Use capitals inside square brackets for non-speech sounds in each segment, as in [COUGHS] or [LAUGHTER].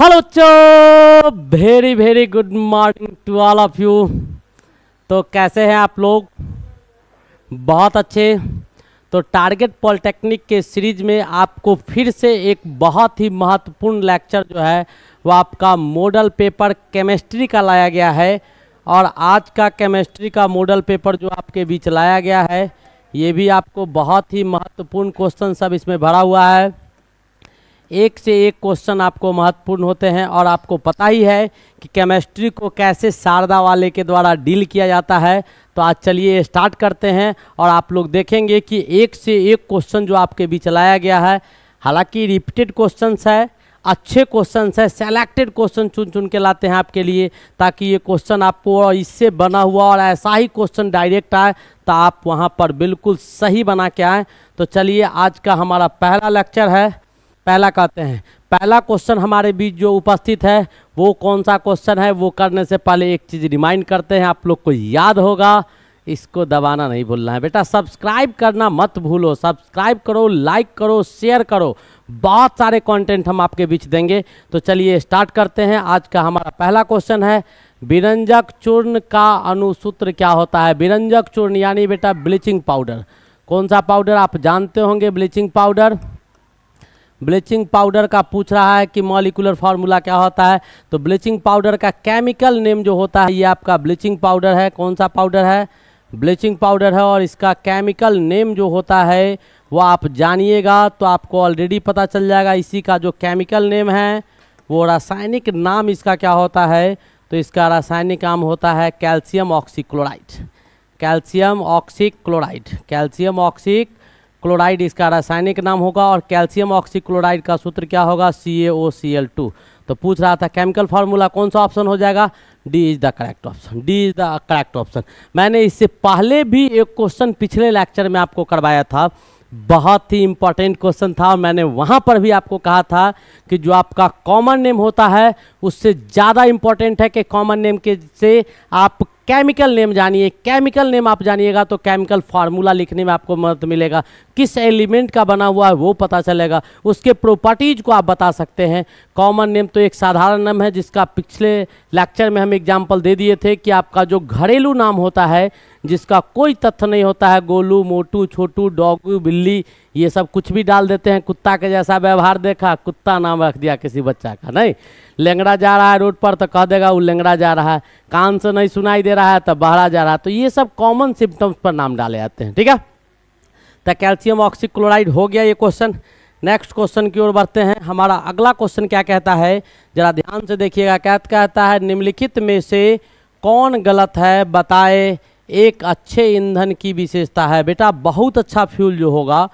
hello चो very very good morning to all of you तो कैसे हैं आप लोग बहुत अच्छे तो टारगेट पॉलिटेक्निक के सीरीज में आपको फिर से एक बहुत ही महत्वपूर्ण लेक्चर जो है वो आपका मॉडल पेपर केमिस्ट्री का लाया गया है और आज का केमिस्ट्री का मॉडल पेपर जो आपके बीच लाया गया है ये भी आपको बहुत ही महत्वपूर्ण क्वेश्चन सब इसमें भरा हुआ है एक से एक क्वेश्चन आपको महत्वपूर्ण होते हैं और आपको पता ही है कि केमिस्ट्री को कैसे शारदा वाले के द्वारा डील किया जाता है तो आज चलिए स्टार्ट करते हैं और आप लोग देखेंगे कि एक से एक क्वेश्चन जो आपके बीच लाया गया है हालांकि रिपीटेड क्वेश्चंस है अच्छे क्वेश्चन है सेलेक्टेड क्वेश्चन चुन चुन के लाते हैं आपके लिए ताकि ये क्वेश्चन आपको और इससे बना हुआ और ऐसा ही क्वेश्चन डायरेक्ट आए तो आप वहाँ पर बिल्कुल सही बना के आएँ तो चलिए आज का हमारा पहला लेक्चर है पहला कहते हैं पहला क्वेश्चन हमारे बीच जो उपस्थित है वो कौन सा क्वेश्चन है वो करने से पहले एक चीज़ रिमाइंड करते हैं आप लोग को याद होगा इसको दबाना नहीं भूलना है बेटा सब्सक्राइब करना मत भूलो सब्सक्राइब करो लाइक करो शेयर करो बहुत सारे कंटेंट हम आपके बीच देंगे तो चलिए स्टार्ट करते हैं आज का हमारा पहला क्वेश्चन है विरंजक चूर्ण का अनुसूत्र क्या होता है विरंजक चूर्ण यानी बेटा ब्लीचिंग पाउडर कौन सा पाउडर आप जानते होंगे ब्लीचिंग पाउडर ब्लीचिंग पाउडर का पूछ रहा है कि मॉलिकुलर फार्मूला क्या होता है तो ब्लीचिंग पाउडर का केमिकल नेम जो होता है ये आपका ब्लीचिंग पाउडर है कौन सा पाउडर है ब्लीचिंग पाउडर है और इसका केमिकल नेम जो होता है वो आप जानिएगा तो आपको ऑलरेडी पता चल जाएगा इसी का जो केमिकल नेम है वो रासायनिक नाम इसका क्या होता है तो इसका रासायनिक नाम होता है calcium oxychloride calcium oxychloride calcium oxychloride इसका रासायनिक नाम होगा और कैल्शियम ऑक्सीक्लोराइड का सूत्र क्या होगा सी ए ओ सी एल टू तो पूछ रहा था केमिकल फार्मूला कौन सा ऑप्शन हो जाएगा D is the correct option D is the correct option मैंने इससे पहले भी एक क्वेश्चन पिछले लेक्चर में आपको करवाया था बहुत ही इम्पॉर्टेंट क्वेश्चन था मैंने वहाँ पर भी आपको कहा था कि जो आपका कॉमन नेम होता है उससे ज़्यादा इम्पॉर्टेंट है कि कॉमन नेम के से आप केमिकल नेम जानिए केमिकल नेम आप जानिएगा तो केमिकल फार्मूला लिखने में आपको मदद मिलेगा किस एलिमेंट का बना हुआ है वो पता चलेगा उसके प्रॉपर्टीज़ को आप बता सकते हैं कॉमन नेम तो एक साधारण नाम है जिसका पिछले लेक्चर में हम एग्जाम्पल दे दिए थे कि आपका जो घरेलू नाम होता है जिसका कोई तथ्य नहीं होता है गोलू मोटू छोटू डॉग बिल्ली ये सब कुछ भी डाल देते हैं कुत्ता के जैसा व्यवहार देखा कुत्ता नाम रख दिया किसी बच्चा का नहीं लेंगड़ा जा रहा है रोड पर तो कह देगा वो लेंगड़ा जा रहा है कान से नहीं सुनाई दे रहा है तो बहरा जा रहा है तो ये सब कॉमन सिम्टम्स पर नाम डाले जाते हैं ठीक है तो कैल्शियम ऑक्सीक्लोराइड हो गया ये क्वेश्चन नेक्स्ट क्वेश्चन की ओर बढ़ते हैं हमारा अगला क्वेश्चन क्या कहता है जरा ध्यान से देखिएगा क्या कहता है निम्नलिखित में से कौन गलत है बताए एक अच्छे ईंधन की विशेषता है बेटा बहुत अच्छा फ्यूल जो होगा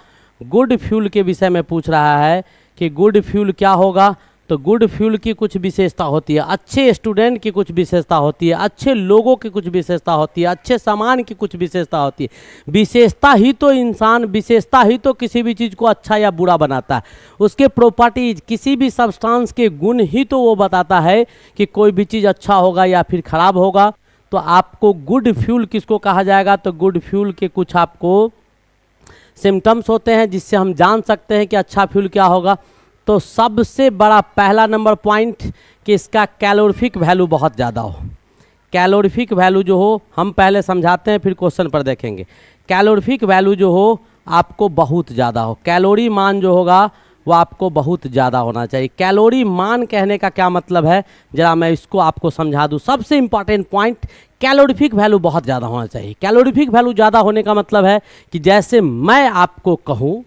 गुड फ्यूल के विषय में पूछ रहा है कि गुड फ्यूल क्या होगा तो गुड फ्यूल की कुछ विशेषता होती है अच्छे स्टूडेंट की कुछ विशेषता होती है अच्छे लोगों की कुछ विशेषता होती है अच्छे सामान की कुछ विशेषता होती है विशेषता ही तो इंसान विशेषता ही तो किसी भी चीज़ को अच्छा या बुरा बनाता है उसके प्रॉपर्टीज किसी भी सब्सटेंस के गुण ही तो वो बताता है कि कोई भी चीज़ अच्छा होगा या फिर ख़राब होगा तो आपको गुड फ्यूल किसको कहा जाएगा तो गुड फ्यूल के कुछ आपको सिम्टम्स होते हैं जिससे हम जान सकते हैं कि अच्छा फ्यूल क्या होगा तो सबसे बड़ा पहला नंबर पॉइंट कि इसका कैलोरफिक वैल्यू बहुत ज़्यादा हो कैलोरिफिक वैल्यू जो हो हम पहले समझाते हैं फिर क्वेश्चन पर देखेंगे कैलोरिफिक वैल्यू जो हो आपको बहुत ज़्यादा हो कैलोरी मान जो होगा वो आपको बहुत ज़्यादा होना चाहिए कैलोरी मान कहने का क्या मतलब है ज़रा मैं इसको आपको समझा दूँ सबसे इम्पॉर्टेंट पॉइंट कैलोरीफिक वैल्यू बहुत ज़्यादा होना चाहिए कैलोरीफिक वैल्यू ज़्यादा होने का मतलब है कि जैसे मैं आपको कहूँ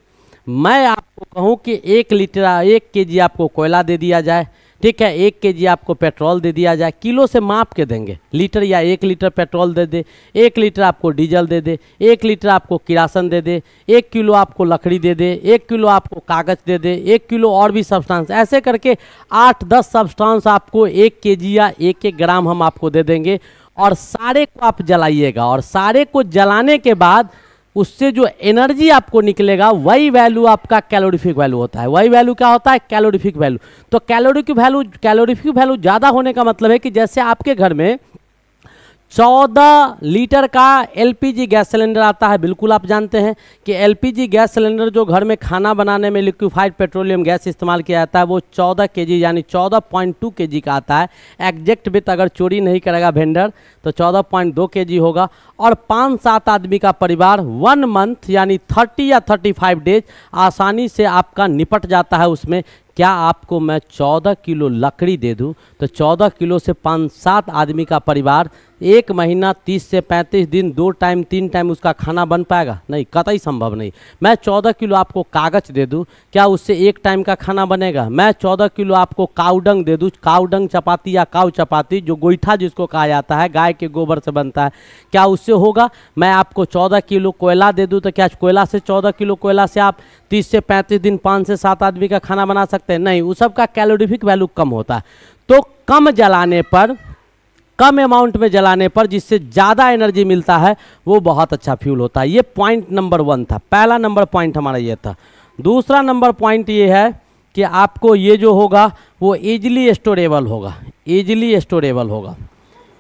मैं आपको कहूँ कि एक लीटर एक के आपको कोयला दे दिया जाए ठीक है एक के जी आपको पेट्रोल दे दिया जाए किलो से माप के देंगे लीटर या एक लीटर पेट्रोल दे दे एक लीटर आपको डीजल दे दे एक लीटर आपको किरासन दे दे एक किलो आपको लकड़ी दे दे एक किलो आपको कागज़ दे दे एक किलो और भी सब्सटेंस ऐसे करके आठ दस सब्सटेंस आपको एक के जी या एक एक ग्राम हम आपको दे देंगे और सारे को आप जलाइएगा और सारे को जलाने के बाद उससे जो एनर्जी आपको निकलेगा वही वैल्यू आपका कैलोरीफिक वैल्यू होता है वही वैल्यू क्या होता है कैलोरीफिक वैल्यू तो कैलोरी की वैल्यू कैलोरीफिक वैल्यू ज़्यादा होने का मतलब है कि जैसे आपके घर में चौदह लीटर का एलपीजी गैस सिलेंडर आता है बिल्कुल आप जानते हैं कि एलपीजी गैस सिलेंडर जो घर में खाना बनाने में लिक्विफाइड पेट्रोलियम गैस इस्तेमाल किया जाता है वो चौदह के जी यानी चौदह पॉइंट टू के जी का आता है एग्जैक्ट बित अगर चोरी नहीं करेगा वेंडर तो चौदह पॉइंट दो के जी होगा और पाँच सात आदमी का परिवार वन मंथ यानी थर्टी या थर्टी फाइव डेज आसानी से आपका निपट जाता है उसमें क्या आपको मैं चौदह किलो लकड़ी दे दूँ तो चौदह किलो से पाँच सात आदमी का परिवार एक महीना तीस से पैंतीस दिन दो टाइम तीन टाइम उसका खाना बन पाएगा नहीं कतई संभव नहीं मैं चौदह किलो आपको कागज दे दूँ क्या उससे एक टाइम का खाना बनेगा मैं चौदह किलो आपको काउडंग दे दूँ काउडंग चपाती या काउ चपाती जो गोईठा जिसको कहा जाता है गाय के गोबर से बनता है क्या उससे होगा मैं आपको चौदह किलो कोयला दे दूँ तो क्या कोयला से चौदह किलो कोयला से आप तीस से पैंतीस दिन पाँच से सात आदमी का खाना बना सकते हैं नहीं उस सब का कैलोरीफिक वैल्यू कम होता है तो कम जलाने पर कम अमाउंट में जलाने पर जिससे ज़्यादा एनर्जी मिलता है वो बहुत अच्छा फ्यूल होता है ये पॉइंट नंबर वन था पहला नंबर पॉइंट हमारा ये था दूसरा नंबर पॉइंट ये है कि आपको ये जो होगा वो ईजिली स्टोरेबल होगा ईजिली स्टोरेबल होगा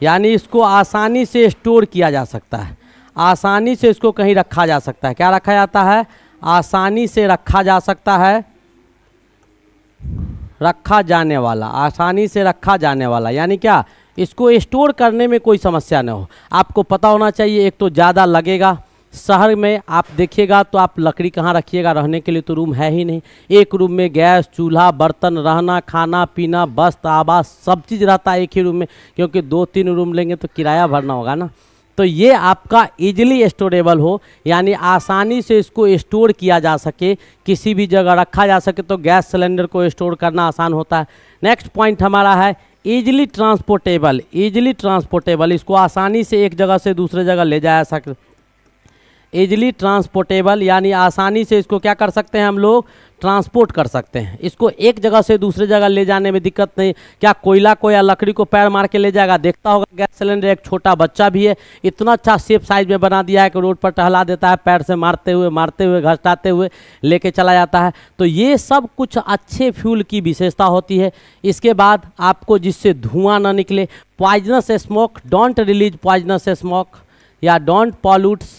यानी इसको आसानी से स्टोर किया जा सकता है आसानी से इसको कहीं रखा जा सकता है क्या रखा जाता है आसानी से रखा जा सकता है रखा जाने वाला आसानी से रखा जाने वाला यानी क्या इसको स्टोर करने में कोई समस्या ना हो आपको पता होना चाहिए एक तो ज़्यादा लगेगा शहर में आप देखिएगा तो आप लकड़ी कहाँ रखिएगा रहने के लिए तो रूम है ही नहीं एक रूम में गैस चूल्हा बर्तन रहना खाना पीना वस्त्र आवास सब चीज़ रहता है एक ही रूम में क्योंकि दो तीन रूम लेंगे तो किराया भरना होगा ना तो ये आपका इजिली स्टोरेबल हो यानी आसानी से इसको स्टोर किया जा सके किसी भी जगह रखा जा सके तो गैस सिलेंडर को स्टोर करना आसान होता है नेक्स्ट पॉइंट हमारा है ईजिली ट्रांसपोर्टेबल ईजिली ट्रांसपोर्टेबल इसको आसानी से एक जगह से दूसरे जगह ले जाया सक ईजिली ट्रांसपोर्टेबल यानी आसानी से इसको क्या कर सकते हैं हम लोग ट्रांसपोर्ट कर सकते हैं इसको एक जगह से दूसरे जगह ले जाने में दिक्कत नहीं क्या कोयला को या लकड़ी को पैर मार के ले जाएगा देखता होगा गैस सिलेंडर एक छोटा बच्चा भी है इतना अच्छा सेफ साइज में बना दिया है कि रोड पर टहला देता है पैर से मारते हुए मारते हुए घसटाते हुए लेके चला जाता है तो ये सब कुछ अच्छे फ्यूल की विशेषता होती है इसके बाद आपको जिससे धुआँ ना निकले poisonous smoke don't release poisonous smoke या डोंट पॉल्यूट्स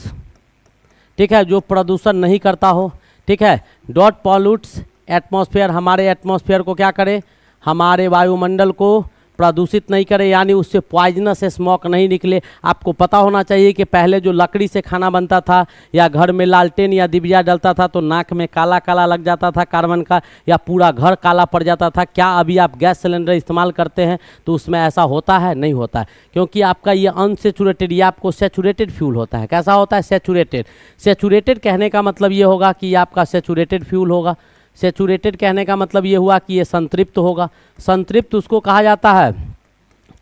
ठीक है जो प्रदूषण नहीं करता हो ठीक है डॉट पॉल्यूट्स एटमोसफेयर हमारे एटमोसफेयर को क्या करे हमारे वायुमंडल को प्रदूषित नहीं करे यानी उससे पॉइजनस स्मोक नहीं निकले आपको पता होना चाहिए कि पहले जो लकड़ी से खाना बनता था या घर में लालटेन या दिबिया डलता था तो नाक में काला काला लग जाता था कार्बन का या पूरा घर काला पड़ जाता था क्या अभी आप गैस सिलेंडर इस्तेमाल करते हैं तो उसमें ऐसा होता है नहीं होता है क्योंकि आपका ये अनसेचुरेटेड ये आपको सेचुरेटेड फ्यूल होता है कैसा होता है सेचुरेटेड सेचुरेटेड कहने का मतलब ये होगा कि ये आपका सेचुरेटेड फ्यूल होगा सेचूरेटेड कहने का मतलब ये हुआ कि ये संतृप्त होगा संतृप्त उसको कहा जाता है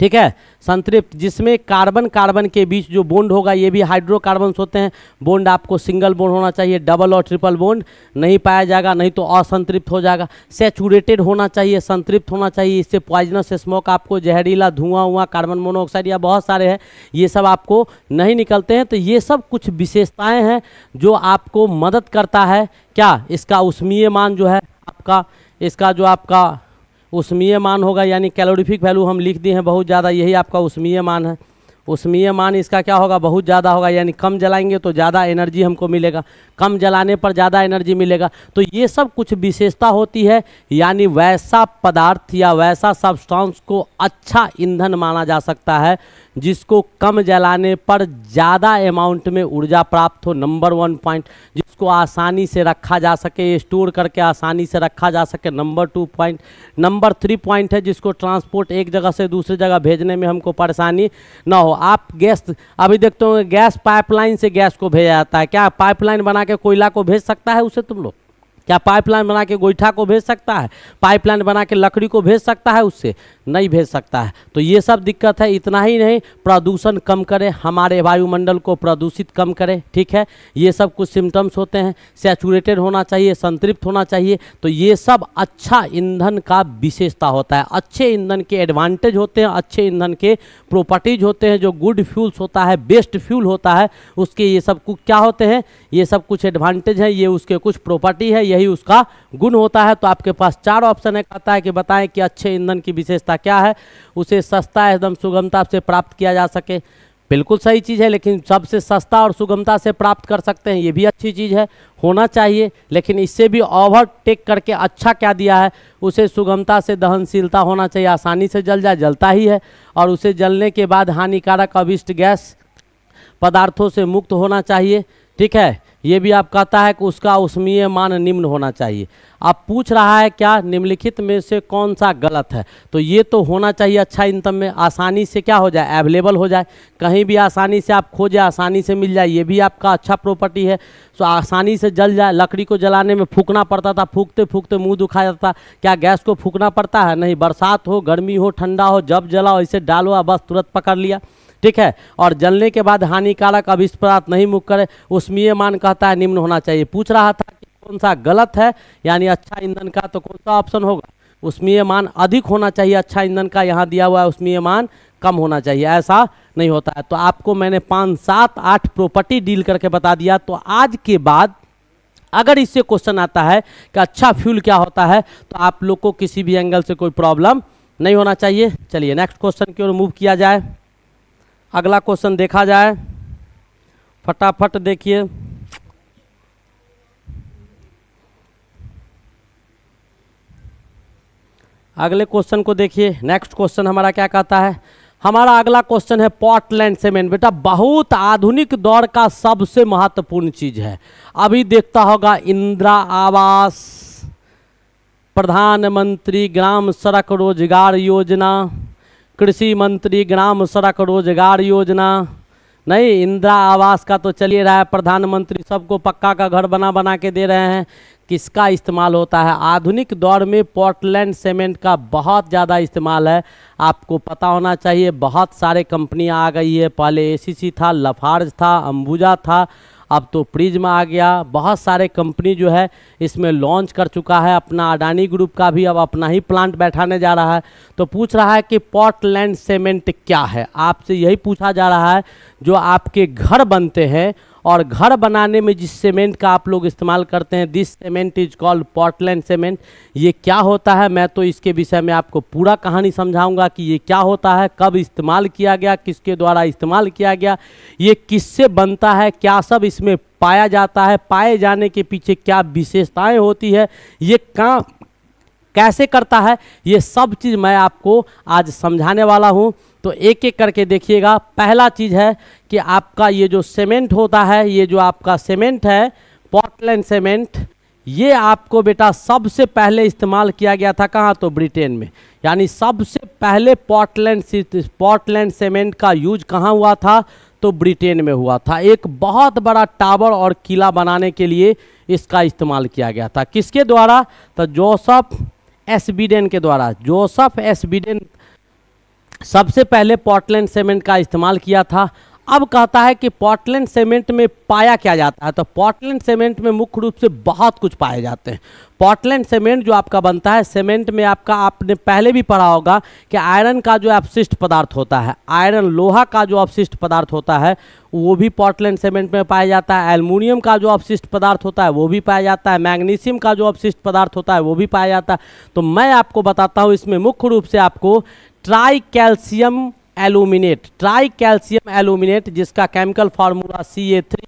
ठीक है संतृप्त जिसमें कार्बन कार्बन के बीच जो बोंड होगा ये भी हाइड्रोकार्बन्स होते हैं बोंड आपको सिंगल बोंड होना चाहिए डबल और ट्रिपल बोंड नहीं पाया जाएगा नहीं तो असंतृप्त हो जाएगा सेचूरेटेड होना चाहिए संतृप्त होना चाहिए इससे पॉइजनस स्मोक आपको जहरीला धुआं हुआ कार्बन मोनोऑक्साइड या बहुत सारे हैं ये सब आपको नहीं निकलते हैं तो ये सब कुछ विशेषताएँ हैं जो आपको मदद करता है क्या इसका उष्मीय मान जो है आपका इसका जो आपका उष्मीय मान होगा यानी कैलोरीफिक वैल्यू हम लिख दिए हैं बहुत ज़्यादा यही आपका उष्मीय मान है उष्मीय मान इसका क्या होगा बहुत ज़्यादा होगा यानी कम जलाएंगे तो ज़्यादा एनर्जी हमको मिलेगा कम जलाने पर ज़्यादा एनर्जी मिलेगा तो ये सब कुछ विशेषता होती है यानी वैसा पदार्थ या वैसा सब्सटेंस को अच्छा ईंधन माना जा सकता है जिसको कम जलाने पर ज़्यादा अमाउंट में ऊर्जा प्राप्त हो नंबर वन पॉइंट जिसको आसानी से रखा जा सके स्टोर करके आसानी से रखा जा सके number two point number three point है जिसको ट्रांसपोर्ट एक जगह से दूसरी जगह भेजने में हमको परेशानी ना हो आप गैस अभी देखते हो गैस पाइपलाइन से गैस को भेजा जाता है क्या पाइपलाइन बना के कोयला को भेज सकता है उसे तुम लोग क्या पाइपलाइन बना के गोईठा को भेज सकता है पाइपलाइन बना के लकड़ी को भेज सकता है उससे नहीं भेज सकता है तो ये सब दिक्कत है इतना ही नहीं प्रदूषण कम करें हमारे वायुमंडल को प्रदूषित कम करें ठीक है ये सब कुछ सिम्टम्स होते हैं सेचुरेटेड होना चाहिए संतृप्त होना चाहिए तो ये सब अच्छा ईंधन का विशेषता होता है अच्छे ईंधन के एडवांटेज होते हैं अच्छे ईंधन के प्रॉपर्टीज होते हैं जो गुड फ्यूल्स होता है बेस्ट फ्यूल होता है उसके ये सब कुछ क्या होते हैं ये सब कुछ एडवांटेज है ये उसके कुछ प्रॉपर्टी है ये यही उसका गुण होता है तो आपके पास चार ऑप्शन है कहता है कि बताएं कि अच्छे ईंधन की विशेषता क्या है उसे सस्ता एकदम सुगमता से प्राप्त किया जा सके बिल्कुल सही चीज़ है लेकिन सबसे सस्ता और सुगमता से प्राप्त कर सकते हैं ये भी अच्छी चीज़ है होना चाहिए लेकिन इससे भी ओवरटेक करके अच्छा क्या दिया है उसे सुगमता से दहनशीलता होना चाहिए आसानी से जल जाए जलता ही है और उसे जलने के बाद हानिकारक अविष्ट गैस पदार्थों से मुक्त होना चाहिए ठीक है ये भी आप कहता है कि उसका उसमीय मान निम्न होना चाहिए आप पूछ रहा है क्या निम्नलिखित में से कौन सा गलत है तो ये तो होना चाहिए अच्छा इनकम में आसानी से क्या हो जाए अवेलेबल हो जाए कहीं भी आसानी से आप खोजें आसानी से मिल जाए ये भी आपका अच्छा प्रॉपर्टी है सो तो आसानी से जल जाए लकड़ी को जलाने में फूकना पड़ता था फूकते फूकते मुँह दुखा जाता क्या गैस को फूकना पड़ता है नहीं बरसात हो गर्मी हो ठंडा हो जब जलाओ इसे डालो बस तुरंत पकड़ लिया ठीक है और जलने के बाद हानिकारक अभिस्प्रात नहीं मुक्त करे मान कहता है निम्न होना चाहिए पूछ रहा था कि कौन सा गलत है यानी अच्छा ईंधन का तो कौन सा ऑप्शन होगा उसमीय मान अधिक होना चाहिए अच्छा ईंधन का यहाँ दिया हुआ है उसमीय मान कम होना चाहिए ऐसा नहीं होता है तो आपको मैंने पाँच सात आठ प्रॉपर्टी डील करके बता दिया तो आज के बाद अगर इससे क्वेश्चन आता है कि अच्छा फ्यूल क्या होता है तो आप लोग को किसी भी एंगल से कोई प्रॉब्लम नहीं होना चाहिए चलिए नेक्स्ट क्वेश्चन की ओर मूव किया जाए अगला क्वेश्चन देखा जाए फटाफट देखिए अगले क्वेश्चन को देखिए नेक्स्ट क्वेश्चन हमारा क्या कहता है हमारा अगला क्वेश्चन है पॉटलैंड सीमेंट बेटा बहुत आधुनिक दौर का सबसे महत्वपूर्ण चीज है अभी देखता होगा इंदिरा आवास प्रधानमंत्री ग्राम सड़क रोजगार योजना कृषि मंत्री ग्राम सड़क रोजगार योजना नहीं इंदिरा आवास का तो चलिए रहा है प्रधानमंत्री सबको पक्का का घर बना बना के दे रहे हैं किसका इस्तेमाल होता है आधुनिक दौर में पोर्टलैंड सीमेंट का बहुत ज़्यादा इस्तेमाल है आपको पता होना चाहिए बहुत सारे कंपनियां आ गई है पहले एसीसी था लफार्ज था अंबुजा था अब तो प्रिज्म आ गया बहुत सारे कंपनी जो है इसमें लॉन्च कर चुका है अपना अडानी ग्रुप का भी अब अपना ही प्लांट बैठाने जा रहा है तो पूछ रहा है कि पॉटलैंड सीमेंट क्या है आपसे यही पूछा जा रहा है जो आपके घर बनते हैं और घर बनाने में जिस सीमेंट का आप लोग इस्तेमाल करते हैं this cement is called Portland cement ये क्या होता है मैं तो इसके विषय में आपको पूरा कहानी समझाऊंगा कि ये क्या होता है कब इस्तेमाल किया गया किसके द्वारा इस्तेमाल किया गया ये किससे बनता है क्या सब इसमें पाया जाता है पाए जाने के पीछे क्या विशेषताएँ होती है ये काम कैसे करता है ये सब चीज़ मैं आपको आज समझाने वाला हूँ तो एक एक करके देखिएगा पहला चीज़ है कि आपका ये जो सीमेंट होता है ये जो आपका सीमेंट है पोर्टलैंड सीमेंट ये आपको बेटा सबसे पहले इस्तेमाल किया गया था कहाँ तो ब्रिटेन में यानी सबसे पहले पोर्टलैंड पोर्टलैंड सीमेंट का यूज कहाँ हुआ था तो ब्रिटेन में हुआ था एक बहुत बड़ा टावर और किला बनाने के लिए इसका इस्तेमाल किया गया था किसके द्वारा तो जोसफ एसबीडेन के द्वारा जोसफ एसबीडेन सबसे पहले पोर्टलैंड सीमेंट का इस्तेमाल किया था अब कहता है कि पोर्टलैंड सीमेंट में पाया क्या जाता है तो पोर्टलैंड सीमेंट में मुख्य रूप से बहुत कुछ पाए जाते हैं पोर्टलैंड सीमेंट जो आपका बनता है सीमेंट में आपका आपने पहले भी पढ़ा होगा कि आयरन का जो अपशिष्ट पदार्थ होता है आयरन लोहा का जो अपशिष्ट पदार्थ होता है वो भी पोर्टलैंड सीमेंट में पाया जाता है एलमोनियम का जो अपशिष्ट पदार्थ होता है वो भी पाया जाता है मैग्नीशियम का जो अपशिष्ट पदार्थ होता है वो भी पाया जाता है तो मैं आपको बताता हूँ इसमें मुख्य रूप से आपको tri calcium aluminate tri calcium aluminate जिसका chemical formula C A three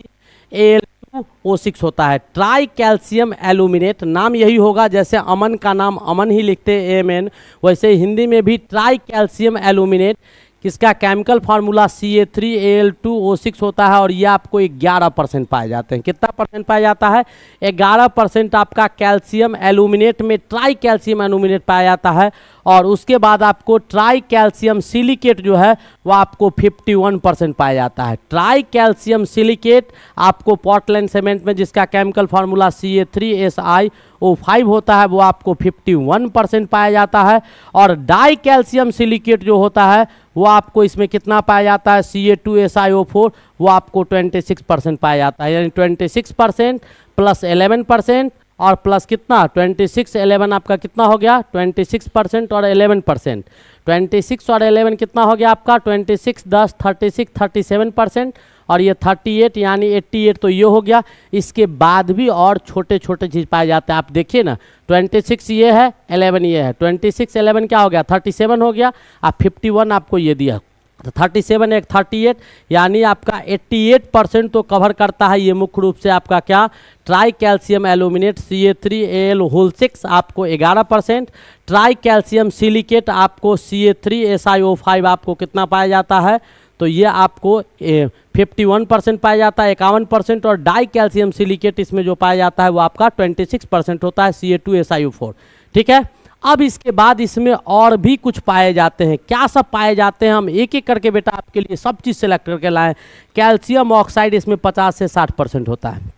L two O six होता है ट्राई कैल्शियम एलुमिनेट नाम यही होगा जैसे अमन का नाम अमन ही लिखते हैं एम एन वैसे हिंदी में भी ट्राई कैल्शियम एलुमिनेट किसका chemical formula C A three L two O six होता है और ये आपको ग्यारह परसेंट पाए जाते हैं कितना परसेंट पाया जाता है ग्यारह परसेंट आपका कैल्शियम एलुमिनेट में ट्राई कैल्शियम एलुमिनेट पाया जाता है और उसके बाद आपको ट्राई कैल्शियम सिलिकेट जो है वह आपको 51 परसेंट पाया जाता है ट्राई कैल्शियम सिलिकेट आपको पॉटलैंड सीमेंट में जिसका chemical formula C A three S I O five होता है वो आपको 51 परसेंट पाया जाता है और डाई कैल्शियम सिलिकेट जो होता है वो आपको इसमें कितना पाया जाता है C A two S I O four वो आपको 26 परसेंट पाया जाता है यानी 26 परसेंट प्लस 11 परसेंट और प्लस कितना 26 11 आपका कितना हो गया 26 परसेंट और 11 परसेंट ट्वेंटी सिक्स और 11 कितना हो गया आपका 26 10 36 37 परसेंट और ये 38 यानी 88 तो ये हो गया इसके बाद भी और छोटे छोटे चीज़ पाए जाते हैं आप देखिए ना 26 ये है 11 ये है 26 11 क्या हो गया 37 हो गया और 51 आपको ये दिया तो 37 एक एट यानी आपका 88 परसेंट तो कवर करता है ये मुख्य रूप से आपका क्या tri calcium aluminate C A three L होल सिक्स आपको 11 परसेंट ट्राई कैल्शियम सिलिकेट आपको C A three S I O five आपको कितना पाया जाता है तो ये आपको फिफ्टी वन परसेंट पाया जाता है इक्यावन परसेंट और डाई कैल्शियम सिलिकेट इसमें जो पाया जाता है वो आपका ट्वेंटी सिक्स परसेंट होता है C A two S I O four ठीक है अब इसके बाद इसमें और भी कुछ पाए जाते हैं क्या सब पाए जाते हैं हम एक एक करके बेटा आपके लिए सब चीज़ सेलेक्ट करके लाएँ कैल्शियम ऑक्साइड इसमें पचास से साठ परसेंट होता है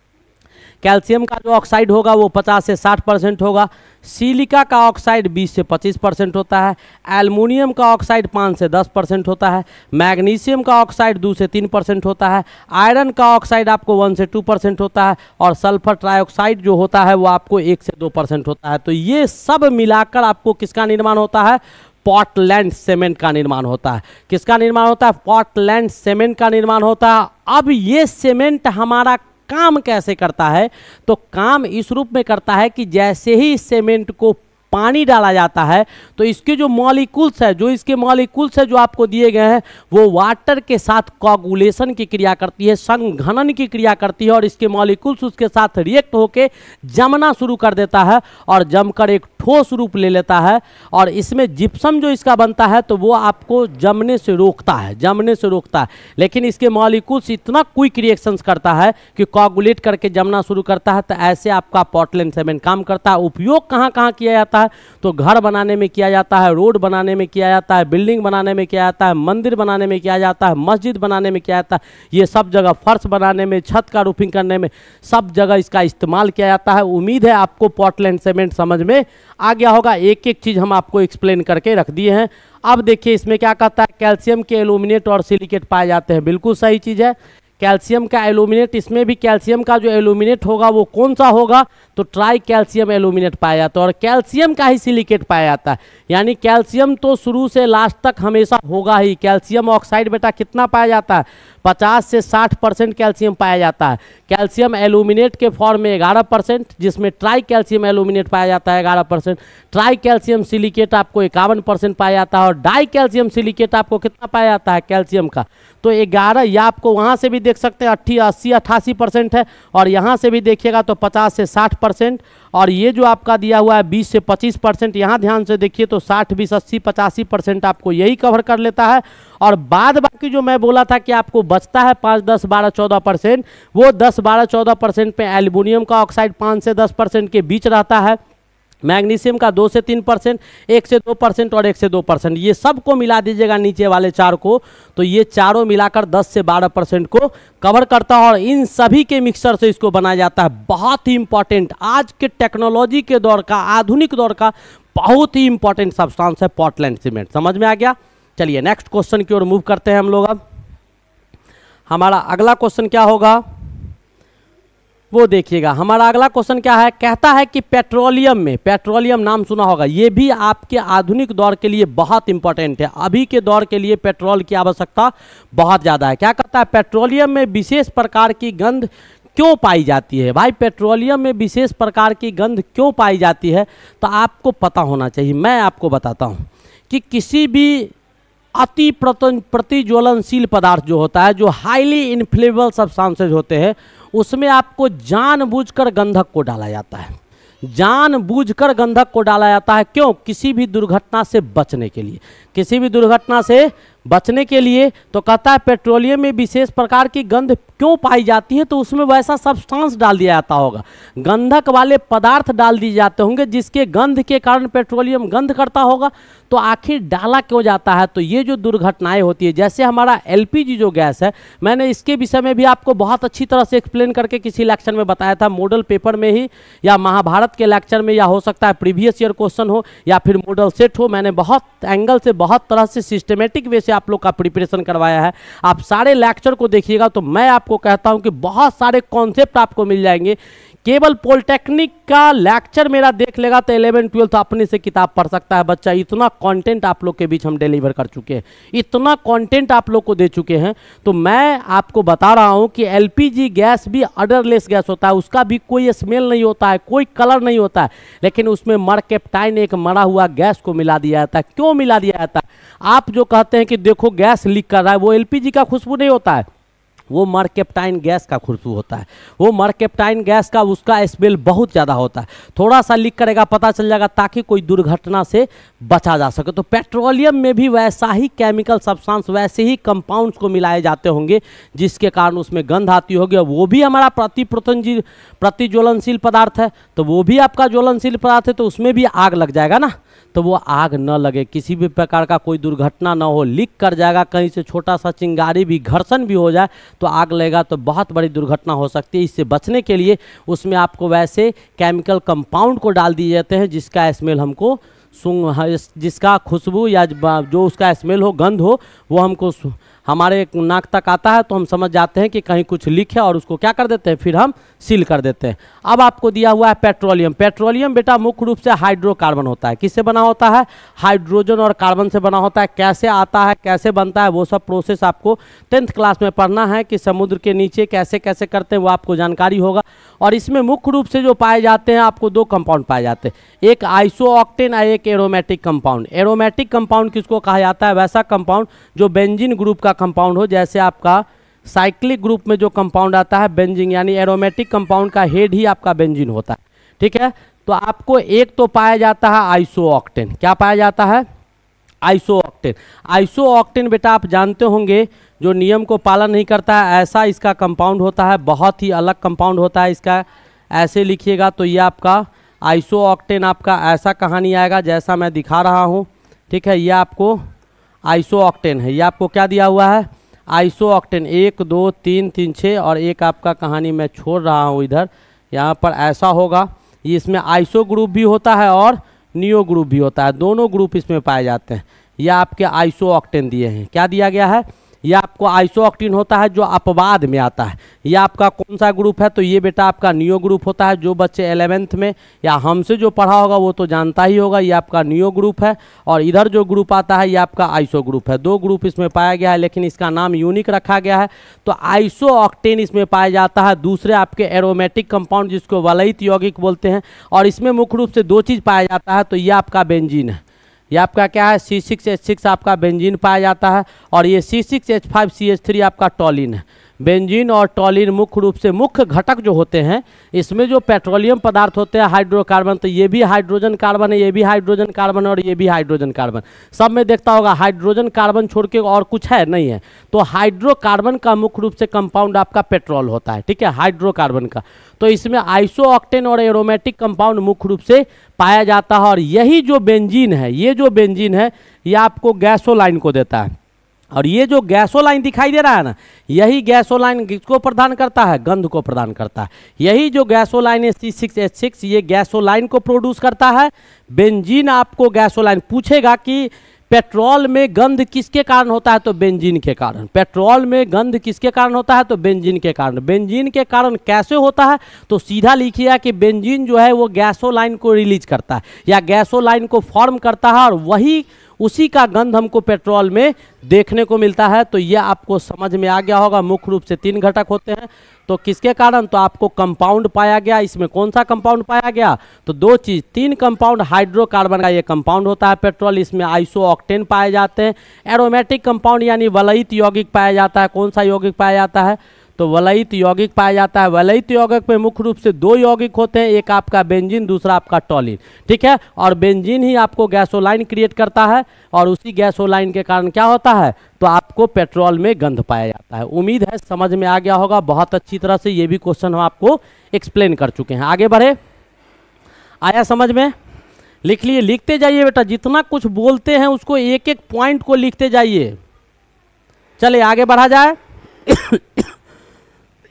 कैल्शियम का जो ऑक्साइड होगा वो 50 से 60 परसेंट होगा सिलिका का ऑक्साइड 20 से 25 परसेंट होता है एलमिनियम का ऑक्साइड 5 से 10 परसेंट होता है मैग्नीशियम का ऑक्साइड 2 से 3 परसेंट होता है आयरन का ऑक्साइड आपको 1 से 2 परसेंट होता है और सल्फर ट्राइऑक्साइड जो होता है वो आपको 1 से 2 परसेंट होता है तो ये सब मिलाकर आपको किसका निर्माण होता है पॉटलैंड सीमेंट का निर्माण होता है किसका निर्माण होता है पॉटलैंड सीमेंट का निर्माण होता है अब ये सीमेंट हमारा काम कैसे करता है तो काम इस रूप में करता है कि जैसे ही सीमेंट को पानी डाला जाता है तो इसके जो मॉलिकुल्स है जो इसके मॉलिकूल्स है जो आपको दिए गए हैं वो वाटर के साथ कॉगुलेशन की क्रिया करती है संघनन की क्रिया करती है और इसके मॉलिकुल्स उसके साथ रिएक्ट होकर जमना शुरू कर देता है और जमकर एक ठोस रूप ले लेता है और इसमें जिप्सम जो इसका बनता है तो वो आपको जमने से रोकता है जमने से रोकता है लेकिन इसके मॉलिकुल्स इतना क्विक रिएक्शंस करता है कि कॉगुलेट करके जमना शुरू करता है तो ऐसे आपका पॉटलैंड सेवन काम करता है उपयोग कहाँ कहाँ किया जाता है है तो घर बनाने में किया जाता है रोड बनाने में किया जाता है बिल्डिंग बनाने में किया जाता है मंदिर बनाने में किया जाता है मस्जिद बनाने में किया जाता है ये सब जगह फर्श बनाने में छत का रूफिंग करने में सब जगह इसका इस्तेमाल किया जाता है उम्मीद है आपको पॉटलैंड सीमेंट समझ में आ गया होगा एक एक चीज़ हम आपको एक्सप्लेन करके रख दिए हैं अब देखिए इसमें क्या कहता है कैल्शियम के एलुमिनेट और सिलिकेट पाए जाते हैं बिल्कुल सही चीज़ है कैल्शियम का एलुमिनेट इसमें भी कैल्शियम का जो एलुमिनेट होगा वो कौन सा होगा तो ट्राई कैल्शियम एलुमिनेट पाया जाता है और कैल्शियम का ही सिलिकेट पाया जाता है यानी कैल्शियम तो शुरू से लास्ट तक हमेशा होगा ही कैल्शियम ऑक्साइड बेटा कितना पाया जाता है पचास से साठ परसेंट कैल्शियम पाया जाता है कैल्शियम एलुमिनेट के फॉर्म में ग्यारह परसेंट जिसमें ट्राई कैल्शियम एलुमिनेट पाया जाता है ग्यारह परसेंट ट्राई कैल्शियम सिलिकेट आपको इक्यावन परसेंट पाया जाता है और डाई कैल्शियम सिलिकेट आपको कितना पाया जाता है कैल्शियम का तो ग्यारह या आपको वहाँ से भी देख सकते हैं अट्ठी अस्सी अट्ठासी परसेंट है और यहाँ से भी देखिएगा तो पचास से साठ परसेंट और ये जो आपका दिया हुआ है बीस से पच्चीस परसेंट यहाँ ध्यान से देखिए तो साठ बीस अस्सी पचासी परसेंट आपको यही कवर कर लेता है और बाद बाकी जो मैं बोला था कि आपको बचता है पाँच दस बारह चौदह परसेंट वो दस बारह चौदह परसेंट पर एल्यूमिनियम का ऑक्साइड पाँच से दस परसेंट के बीच रहता है मैग्नीशियम का दो से तीन परसेंट एक से दो परसेंट और एक से दो परसेंट ये सबको मिला दीजिएगा नीचे वाले चार को तो ये चारों मिलाकर दस से बारह परसेंट को कवर करता है और इन सभी के मिक्सर से इसको बनाया जाता है बहुत ही इंपॉर्टेंट आज के टेक्नोलॉजी के दौर का आधुनिक दौर का बहुत ही इंपॉर्टेंट सब्सटांस है पॉटलैंड सीमेंट समझ में आ गया चलिए नेक्स्ट क्वेश्चन की ओर मूव करते हैं हम लोग अब हमारा अगला क्वेश्चन क्या होगा वो देखिएगा हमारा अगला क्वेश्चन क्या है कहता है कि पेट्रोलियम में पेट्रोलियम नाम सुना होगा ये भी आपके आधुनिक दौर के लिए बहुत इंपॉर्टेंट है अभी के दौर के लिए पेट्रोल की आवश्यकता बहुत ज़्यादा है क्या कहता है पेट्रोलियम में विशेष प्रकार की गंध क्यों पाई जाती है भाई पेट्रोलियम में विशेष प्रकार की गंध क्यों पाई जाती है तो आपको पता होना चाहिए मैं आपको बताता हूँ कि किसी भी अति प्रत प्रतिज्वलनशील पदार्थ जो होता है जो हाईली इन्फ्लेबल सब्सटांसेज होते हैं उसमें आपको जानबूझकर गंधक को डाला जाता है जानबूझकर गंधक को डाला जाता है क्यों किसी भी दुर्घटना से बचने के लिए किसी भी दुर्घटना से बचने के लिए तो कहता है पेट्रोलियम में विशेष प्रकार की गंध क्यों पाई जाती है तो उसमें वैसा सब्सटेंस डाल दिया जाता होगा गंधक वाले पदार्थ डाल दिए जाते होंगे जिसके गंध के कारण पेट्रोलियम गंध करता होगा तो आखिर डाला क्यों जाता है तो ये जो दुर्घटनाएं होती है जैसे हमारा एलपीजी जो गैस है मैंने इसके विषय में भी आपको बहुत अच्छी तरह से एक्सप्लेन करके किसी लेक्चर में बताया था मॉडल पेपर में ही या महाभारत के लेक्चर में या हो सकता है प्रीवियस ईयर क्वेश्चन हो या फिर मॉडल सेट हो मैंने बहुत एंगल से बहुत तरह से सिस्टमेटिक वे से से आप लोग का प्रिपरेशन करवाया है आप सारे लेक्चर को देखिएगा तो मैं आपको कहता हूं कि बहुत सारे कॉन्सेप्ट आपको मिल जाएंगे केवल पॉलिटेक्निक का लेक्चर मेरा देख लेगा तो इलेवन ट्वेल्थ तो अपने से किताब पढ़ सकता है बच्चा इतना कंटेंट आप लोग के बीच हम डिलीवर कर चुके हैं इतना कंटेंट आप लोग को दे चुके हैं तो मैं आपको बता रहा हूँ कि एलपीजी गैस भी अडरलेस गैस होता है उसका भी कोई स्मेल नहीं होता है कोई कलर नहीं होता है लेकिन उसमें मरकेप्टाइन एक मरा हुआ गैस को मिला दिया जाता है क्यों मिला दिया जाता है आप जो कहते हैं कि देखो गैस लीक कर रहा है वो एल का खुशबू नहीं होता है वो मर्केप्टाइन गैस का खुरसू होता है वो मर्केप्टाइन गैस का उसका स्मेल बहुत ज़्यादा होता है थोड़ा सा लीक करेगा पता चल जाएगा ताकि कोई दुर्घटना से बचा जा सके तो पेट्रोलियम में भी वैसा ही केमिकल सब्सटेंस वैसे ही कंपाउंड्स को मिलाए जाते होंगे जिसके कारण उसमें गंध आती होगी और वो भी हमारा प्रति प्रतिज्वलनशील पदार्थ है तो वो भी आपका ज्वलनशील पदार्थ है तो उसमें भी आग लग जाएगा ना तो वो आग न लगे किसी भी प्रकार का कोई दुर्घटना न हो लीक कर जाएगा कहीं से छोटा सा चिंगारी भी घर्षण भी हो जाए तो आग लगेगा तो बहुत बड़ी दुर्घटना हो सकती है इससे बचने के लिए उसमें आपको वैसे केमिकल कंपाउंड को डाल दिए जाते हैं जिसका स्मेल हमको जिसका खुशबू या जो उसका स्मेल हो गंध हो वो हमको हमारे नाक तक आता है तो हम समझ जाते हैं कि कहीं कुछ लिखे और उसको क्या कर देते हैं फिर हम सील कर देते हैं अब आपको दिया हुआ है पेट्रोलियम पेट्रोलियम बेटा मुख्य रूप से हाइड्रोकार्बन होता है किससे बना होता है हाइड्रोजन और कार्बन से बना होता है कैसे आता है कैसे बनता है वो सब प्रोसेस आपको टेंथ क्लास में पढ़ना है कि समुद्र के नीचे कैसे कैसे करते हैं वो आपको जानकारी होगा और इसमें मुख्य रूप से जो पाए जाते हैं आपको दो कंपाउंड पाए जाते हैं एक आइसो ऑक्टेन और एक एरोमेटिक कंपाउंड एरोमेटिक कंपाउंड किसको कहा जाता है वैसा कंपाउंड जो बेंजिन ग्रुप का कंपाउंड हो जैसे आपका साइक्लिक ग्रुप में जो कंपाउंड आता है बेंजिन यानी एरोमेटिक कंपाउंड का हेड ही आपका बेंजिन होता है ठीक है तो आपको एक तो पाया जाता है आइसो ऑक्टेन क्या पाया जाता है आइसो ऑक्टेन आइसो ऑक्टेन बेटा आप जानते होंगे जो नियम को पालन नहीं करता है ऐसा इसका कंपाउंड होता है बहुत ही अलग कंपाउंड होता है इसका ऐसे लिखिएगा तो ये आपका आइसो ऑक्टेन आपका ऐसा कहानी आएगा जैसा मैं दिखा रहा हूँ ठीक है ये आपको आइसो ऑक्टेन है ये आपको क्या दिया हुआ है आइसो ऑक्टेन एक दो तीन तीन छः और एक आपका कहानी मैं छोड़ रहा हूँ इधर यहाँ पर ऐसा होगा इसमें आइसो ग्रुप भी होता है और नियो ग्रुप भी होता है दोनों ग्रुप इसमें पाए जाते हैं यह आपके आइसो ऑक्टेन दिए हैं क्या दिया गया है यह आपको आइसोऑक्टीन होता है जो अपवाद में आता है यह आपका कौन सा ग्रुप है तो ये बेटा आपका नियो ग्रुप होता है जो बच्चे एलेवेंथ में या हमसे जो पढ़ा होगा वो तो जानता ही होगा ये आपका नियो ग्रुप है और इधर जो ग्रुप आता है ये आपका आइसो ग्रुप है दो ग्रुप इसमें पाया गया है लेकिन इसका नाम यूनिक रखा गया है तो आइसो ऑक्टेन इसमें पाया जाता है दूसरे आपके एरोमेटिक कंपाउंड जिसको वलयित यौगिक बोलते हैं और इसमें मुख्य रूप से दो चीज़ पाया जाता है तो ये आपका बेंजीन है ये आपका क्या है सी सिक्स एच सिक्स आपका बेंजिन पाया जाता है और ये C six H five C H three आपका टॉलिन है बेंजीन और टॉलिन मुख्य रूप से मुख्य घटक जो होते हैं इसमें जो पेट्रोलियम पदार्थ होते हैं हाइड्रोकार्बन तो ये भी हाइड्रोजन कार्बन है ये भी हाइड्रोजन कार्बन और ये भी हाइड्रोजन कार्बन सब में देखता होगा हाइड्रोजन कार्बन छोड़ के और कुछ है नहीं है तो हाइड्रोकार्बन का मुख्य रूप से कंपाउंड आपका पेट्रोल होता है ठीक है हाइड्रोकार्बन का तो इसमें आइसो ऑक्टेन और एरोमेटिक कंपाउंड मुख्य रूप से पाया जाता है और यही जो बेंजीन है ये जो बेंजीन है ये आपको गैसोलाइन को देता है और ये जो गैसो लाइन दिखाई दे रहा है ना यही गैसो लाइन किसको प्रदान करता है गंध को प्रदान करता है यही जो लाइन है सी सिक्स एच सिक्स ये को प्रोड्यूस करता है बेंजीन आपको गैसो लाइन पूछेगा कि पेट्रोल में गंध किसके कारण होता है तो बेंजीन के कारण पेट्रोल में गंध किसके कारण होता है तो बेंजीन के कारण बेंजीन के कारण कैसे होता है तो सीधा लिखिएगा कि बेंजीन जो है वो गैसो लाइन को रिलीज करता है या गैसो लाइन को फॉर्म करता है और वही उसी का गंध हमको पेट्रोल में देखने को मिलता है तो यह आपको समझ में आ गया होगा मुख्य रूप से तीन घटक होते हैं तो किसके कारण तो आपको कंपाउंड पाया गया इसमें कौन सा कंपाउंड पाया गया तो दो चीज़ तीन कंपाउंड हाइड्रोकार्बन का ये कंपाउंड होता है पेट्रोल इसमें आइसो ऑक्टेन पाए जाते हैं एरोमेटिक कंपाउंड यानी वलयित यौगिक पाया जाता है कौन सा यौगिक पाया जाता है तो वलयित यौगिक पाया जाता है वलयित यौगिक पे मुख्य रूप से दो यौगिक होते हैं एक आपका बेंजिन दूसरा आपका टॉलिन ठीक है और बेंजिन ही आपको गैसोलाइन क्रिएट करता है और उसी गैसोलाइन के कारण क्या होता है तो आपको पेट्रोल में गंध पाया जाता है उम्मीद है समझ में आ गया होगा बहुत अच्छी तरह से ये भी क्वेश्चन हम आपको एक्सप्लेन कर चुके हैं आगे बढ़े आया समझ में लिख लिए लिखते जाइए बेटा जितना कुछ बोलते हैं उसको एक एक पॉइंट को लिखते जाइए चले आगे बढ़ा जाए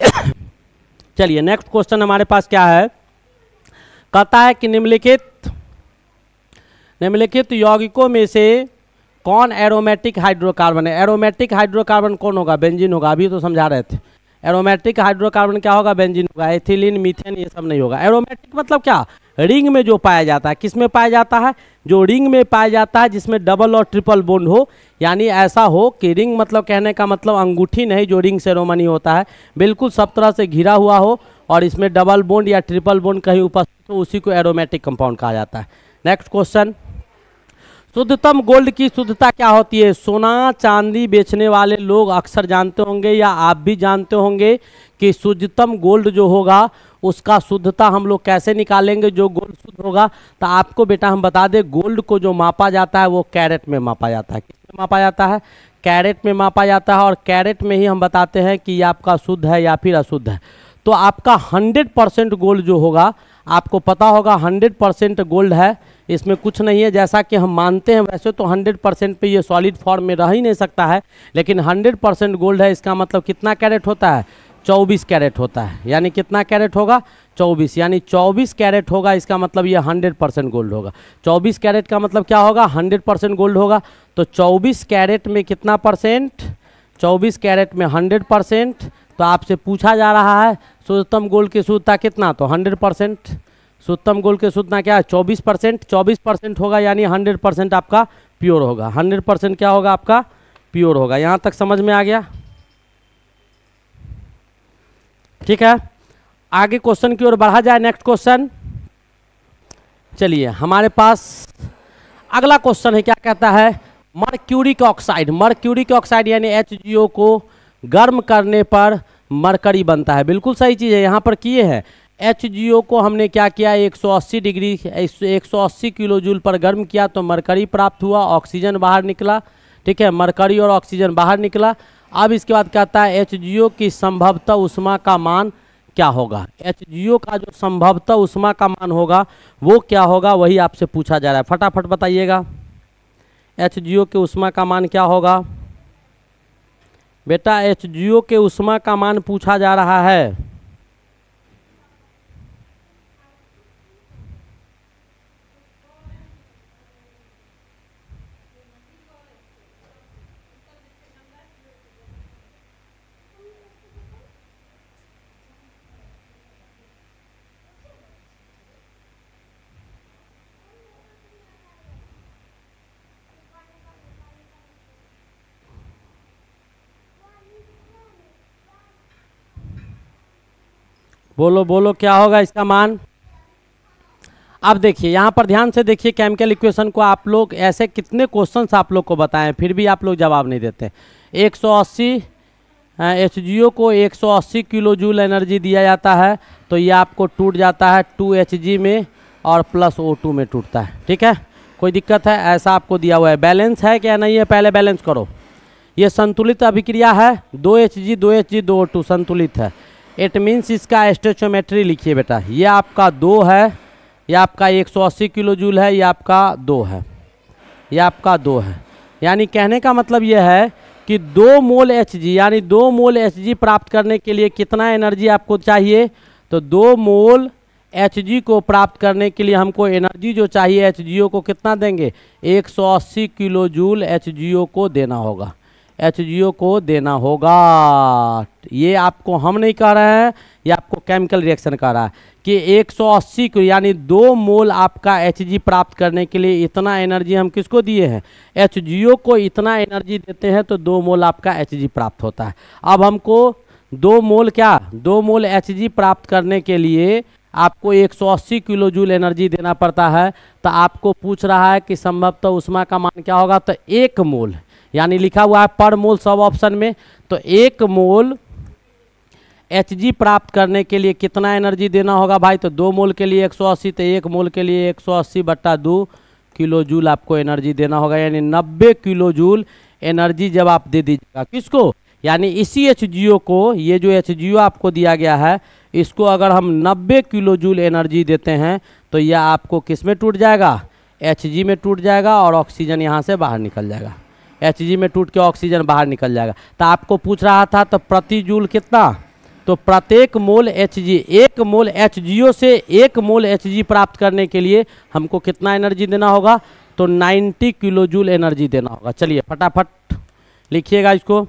[COUGHS] चलिए नेक्स्ट क्वेश्चन हमारे पास क्या है कहता है कि निम्नलिखित निम्नलिखित यौगिकों में से कौन एरोमेटिक हाइड्रोकार्बन है एरोमेटिक हाइड्रोकार्बन कौन होगा बेंजीन होगा अभी तो समझा रहे थे एरोमेटिक हाइड्रोकार्बन क्या होगा बेंजीन होगा एथिलीन मीथेन ये सब नहीं होगा एरोमेटिक मतलब क्या रिंग में जो पाया जाता है किस में पाया जाता है जो रिंग में पाया जाता है जिसमें डबल और ट्रिपल बोन्ड हो यानी ऐसा हो कि रिंग मतलब कहने का मतलब अंगूठी नहीं जो रिंग सेरोमनी होता है बिल्कुल सब तरह से घिरा हुआ हो और इसमें डबल बोन्ड या ट्रिपल बोन्ड कहीं ऊपर तो उसी को एरोमेटिक कंपाउंड कहा जाता है नेक्स्ट क्वेश्चन शुद्धतम गोल्ड की शुद्धता क्या होती है सोना चांदी बेचने वाले लोग अक्सर जानते होंगे या आप भी जानते होंगे कि शुद्धतम गोल्ड जो होगा उसका शुद्धता हम लोग कैसे निकालेंगे जो गोल्ड शुद्ध होगा तो आपको बेटा हम बता दें गोल्ड को जो मापा जाता है वो कैरेट में मापा जाता है किसमें मापा जाता है कैरेट में मापा जाता है और कैरेट में ही हम बताते हैं कि आपका शुद्ध है या फिर अशुद्ध है तो आपका हंड्रेड परसेंट गोल्ड जो होगा आपको पता होगा हंड्रेड परसेंट गोल्ड है इसमें कुछ नहीं है जैसा कि हम मानते हैं वैसे तो 100 परसेंट पर यह सॉलिड फॉर्म में रह ही नहीं सकता है लेकिन 100 परसेंट गोल्ड है इसका मतलब कितना कैरेट होता है चौबीस कैरेट होता है यानी कितना कैरेट होगा चौबीस यानी चौबीस कैरेट होगा इसका मतलब ये हंड्रेड परसेंट गोल्ड होगा चौबीस कैरेट का मतलब क्या होगा हंड्रेड परसेंट गोल्ड होगा तो चौबीस कैरेट में कितना परसेंट चौबीस कैरेट में हंड्रेड परसेंट तो आपसे पूछा जा रहा है शुद्धतम गोल्ड की शुद्धता कितना तो हंड्रेड परसेंट शुद्धतम गोल्ड के शुद्धना क्या है चौबीस परसेंट चौबीस परसेंट होगा यानी हंड्रेड परसेंट आपका प्योर होगा हंड्रेड परसेंट क्या होगा आपका प्योर होगा यहाँ तक समझ में आ गया ठीक है आगे क्वेश्चन की ओर बढ़ा जाए नेक्स्ट क्वेश्चन चलिए हमारे पास अगला क्वेश्चन है क्या कहता है मर्क्यूरिक ऑक्साइड मर्क्यूरिक ऑक्साइड यानी एच को गर्म करने पर मरकरी बनता है बिल्कुल सही चीज़ है यहाँ पर किए हैं एच को हमने क्या किया 180 डिग्री 180 किलो जूल पर गर्म किया तो मरकरी प्राप्त हुआ ऑक्सीजन बाहर निकला ठीक है मरकरी और ऑक्सीजन बाहर निकला अब इसके बाद कहता है एच की संभवतः उष्मा का मान क्या होगा एच का जो संभवतः उष्मा का मान होगा वो क्या होगा वही आपसे पूछा जा रहा है फटाफट बताइएगा एच के उष्मा का मान क्या होगा बेटा एच के उष्मा का मान पूछा जा रहा है बोलो बोलो क्या होगा इसका मान अब देखिए यहाँ पर ध्यान से देखिए केमिकल इक्वेशन को आप लोग ऐसे कितने क्वेश्चंस आप लोग को बताएं फिर भी आप लोग जवाब नहीं देते 180 एच को 180 किलो जूल एनर्जी दिया जाता है तो ये आपको टूट जाता है टू एच में और प्लस ओ में टूटता है ठीक है कोई दिक्कत है ऐसा आपको दिया हुआ है बैलेंस है क्या नहीं है पहले बैलेंस करो ये संतुलित अभिक्रिया है दो एच जी दो एच जी दो टू संतुलित है इट मीन्स इसका एस्टोचोमेट्री लिखिए बेटा ये आपका दो है ये आपका 180 किलो जूल है ये आपका दो है ये आपका दो है यानी कहने का मतलब यह है कि दो मोल एच यानी दो मोल एच प्राप्त करने के लिए कितना एनर्जी आपको चाहिए तो दो मोल एच को प्राप्त करने के लिए हमको एनर्जी जो चाहिए एच को कितना देंगे 180 किलो जूल एच को देना होगा एच को देना होगा ये आपको हम नहीं कह रहे हैं ये आपको केमिकल रिएक्शन कह रहा है कि 180 अस्सी यानी दो मोल आपका एच प्राप्त करने के लिए इतना एनर्जी हम किसको दिए हैं एच को इतना एनर्जी देते हैं तो दो मोल आपका एच प्राप्त होता है अब हमको दो मोल क्या दो मोल एच प्राप्त करने के लिए आपको 180 किलो जूल एनर्जी देना पड़ता है तो आपको पूछ रहा है कि संभवतः तो उष्मा का मान क्या होगा तो एक मोल यानी लिखा हुआ है पर मोल सब ऑप्शन में तो एक मोल एच प्राप्त करने के लिए कितना एनर्जी देना होगा भाई तो दो मोल के लिए 180 तो एक मोल के लिए 180 सौ अस्सी बट्टा दो किलो जूल आपको एनर्जी देना होगा यानी 90 किलो जूल एनर्जी जब आप दे दीजिएगा किसको यानी इसी एच को ये जो एच आपको दिया गया है इसको अगर हम 90 किलो जूल एनर्जी देते हैं तो यह आपको किस में टूट जाएगा एच में टूट जाएगा और ऑक्सीजन यहाँ से बाहर निकल जाएगा एच में टूट के ऑक्सीजन बाहर निकल जाएगा तो आपको पूछ रहा था तो प्रति जूल कितना तो प्रत्येक मोल एच एक मोल एच से एक मोल एच प्राप्त करने के लिए हमको कितना एनर्जी देना होगा तो 90 किलो जूल एनर्जी देना होगा चलिए फटाफट लिखिएगा इसको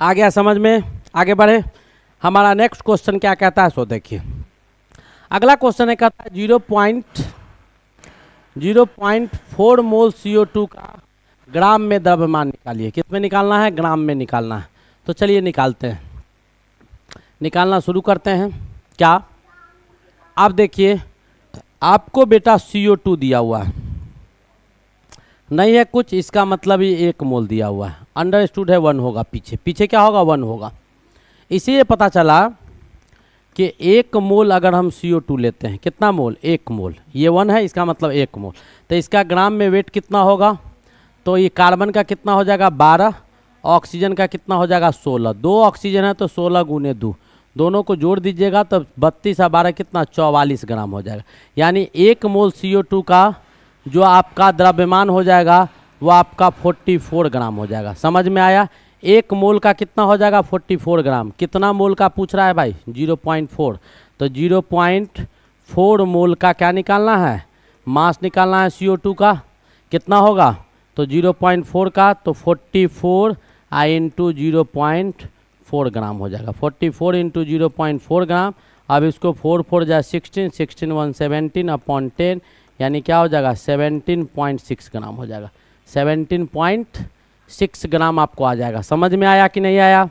आ गया समझ में आगे बढ़े हमारा नेक्स्ट क्वेश्चन क्या कहता है सो देखिए अगला क्वेश्चन है कहता है zero point zero point four mole C two का ग्राम में द्रव्यमान निकालिए किस में निकालना है ग्राम में निकालना है तो चलिए निकालते हैं निकालना शुरू करते हैं क्या आप देखिए आपको बेटा सी टू दिया हुआ है नहीं है कुछ इसका मतलब ये एक मोल दिया हुआ है अंडर स्टूड है वन होगा पीछे पीछे क्या होगा वन होगा इसे ये पता चला कि एक मोल अगर हम CO2 लेते हैं कितना मोल एक मोल ये वन है इसका मतलब एक मोल तो इसका ग्राम में वेट कितना होगा तो ये कार्बन का कितना हो जाएगा बारह ऑक्सीजन का कितना हो जाएगा सोलह दो ऑक्सीजन है तो सोलह गुने दो दोनों को जोड़ दीजिएगा तो बत्तीस या बारह कितना चौवालीस ग्राम हो जाएगा यानी एक मोल टू का जो आपका द्रव्यमान हो जाएगा वो आपका 44 ग्राम हो जाएगा समझ में आया एक मोल का कितना हो जाएगा 44 ग्राम कितना मोल का पूछ रहा है भाई 0.4 तो 0.4 मोल का क्या निकालना है मास निकालना है CO2 का कितना होगा तो 0.4 का तो 44 फोर आई इंटू जीरो ग्राम हो जाएगा 44 फोर इंटू ग्राम अब इसको फोर फोर जाए sixteen sixteen one seventeen upon ten यानी क्या हो जाएगा 17.6 पॉइंट सिक्स ग्राम हो जाएगा सेवेंटीन पॉइंट सिक्स ग्राम आपको आ जाएगा समझ में आया कि नहीं आया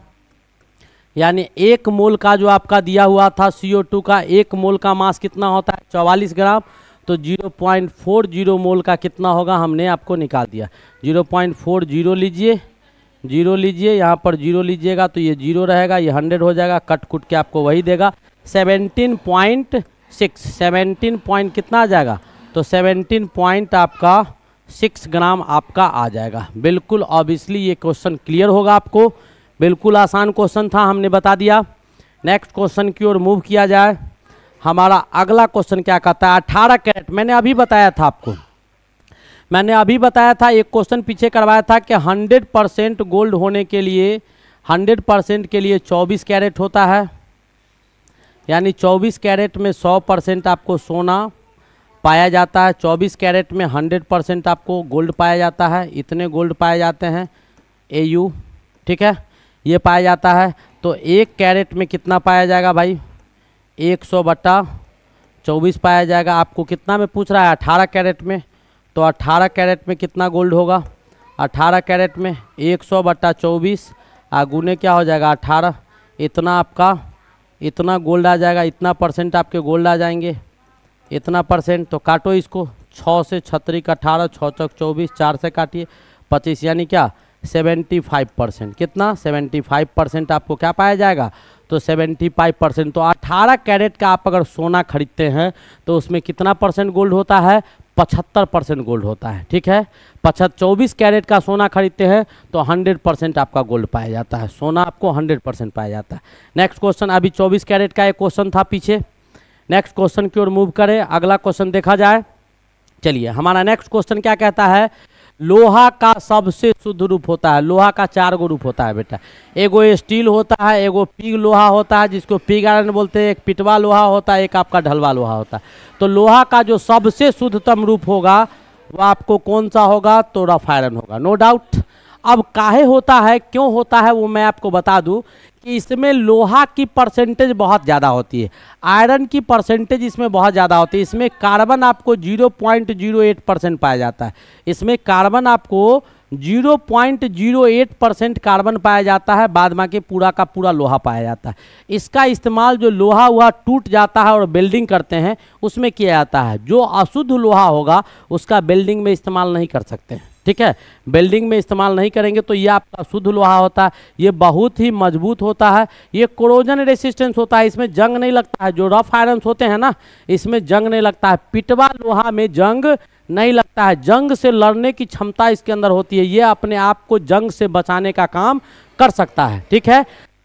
यानी एक मोल का जो आपका दिया हुआ था CO2 का एक मोल का मास कितना होता है चौवालीस ग्राम तो 0.40 मोल का कितना होगा हमने आपको निकाल दिया 0.40 लीजिए जीरो लीजिए यहाँ पर जीरो लीजिएगा तो ये जीरो रहेगा ये हंड्रेड हो जाएगा कट कुट के आपको वही देगा seventeen point six seventeen point कितना आ जाएगा तो सेवनटीन पॉइंट आपका सिक्स ग्राम आपका आ जाएगा बिल्कुल ऑब्वियसली ये क्वेश्चन क्लियर होगा आपको बिल्कुल आसान क्वेश्चन था हमने बता दिया नेक्स्ट क्वेश्चन की ओर मूव किया जाए हमारा अगला क्वेश्चन क्या कहता है अठारह कैरेट मैंने अभी बताया था आपको मैंने अभी बताया था एक क्वेश्चन पीछे करवाया था कि हंड्रेड परसेंट गोल्ड होने के लिए हंड्रेड परसेंट के लिए चौबीस कैरेट होता है यानी चौबीस कैरेट में सौ परसेंट आपको सोना पाया जाता है 24 कैरेट में 100 परसेंट आपको गोल्ड पाया जाता है इतने गोल्ड पाए जाते हैं ए यू ठीक है ये पाया जाता है तो एक कैरेट में कितना पाया जाएगा भाई एक सौ बटा चौबीस पाया जाएगा आपको कितना में पूछ रहा है अठारह कैरेट में तो अट्ठारह कैरेट में कितना गोल्ड होगा अट्ठारह कैरेट में एक सौ बटा चौबीस आगुने क्या हो जाएगा अट्ठारह इतना आपका इतना गोल्ड आ जाएगा इतना परसेंट आपके गोल्ड आ जाएंगे इतना परसेंट तो काटो इसको छः से छत्तीस अठारह छः चौक चौबीस चार से काटिए पच्चीस यानी क्या सेवेंटी फाइव परसेंट कितना सेवेंटी फाइव परसेंट आपको क्या पाया जाएगा तो सेवेंटी फाइव परसेंट तो अठारह कैरेट का आप अगर सोना खरीदते हैं तो उसमें कितना परसेंट गोल्ड होता है पचहत्तर परसेंट गोल्ड होता है ठीक है पचहत्तर चौबीस कैरेट का सोना खरीदते हैं तो हंड्रेड परसेंट आपका गोल्ड पाया जाता है सोना आपको हंड्रेड परसेंट पाया जाता है नेक्स्ट क्वेश्चन अभी चौबीस कैरेट का एक क्वेश्चन था पीछे नेक्स्ट क्वेश्चन की ओर मूव करें अगला क्वेश्चन देखा जाए चलिए हमारा नेक्स्ट क्वेश्चन क्या कहता है लोहा का सबसे शुद्ध रूप होता है लोहा का चार गो रूप होता है बेटा एगो स्टील होता है एगो पिग लोहा होता है जिसको पिग आयरन बोलते हैं एक पिटवा लोहा होता है एक आपका ढलवा लोहा होता है तो लोहा का जो सबसे शुद्धतम रूप होगा वो आपको कौन सा होगा तो रफ आयरन होगा नो डाउट अब काहे होता है क्यों होता है वो मैं आपको बता दूँ कि इसमें लोहा की परसेंटेज बहुत ज़्यादा होती है आयरन की परसेंटेज इसमें बहुत ज़्यादा होती है इसमें कार्बन आपको 0.08 परसेंट पाया जाता है इसमें कार्बन आपको 0.08 परसेंट कार्बन पाया जाता है बाद में के पूरा का पूरा लोहा पाया जाता है इसका इस्तेमाल जो लोहा हुआ टूट जाता है और बेल्डिंग करते हैं उसमें किया जाता है जो अशुद्ध लोहा होगा उसका बेल्डिंग में इस्तेमाल नहीं कर सकते हैं ठीक है बेल्डिंग में इस्तेमाल नहीं करेंगे तो ये आपका शुद्ध लोहा होता है ये बहुत ही मजबूत होता है ये क्रोजन रेसिस्टेंस होता है इसमें जंग नहीं लगता है जो रफ आयरन होते हैं ना इसमें जंग नहीं लगता है पिटवा लोहा में जंग नहीं लगता है जंग से लड़ने की क्षमता इसके अंदर होती है ये अपने आप को जंग से बचाने का काम कर सकता है ठीक है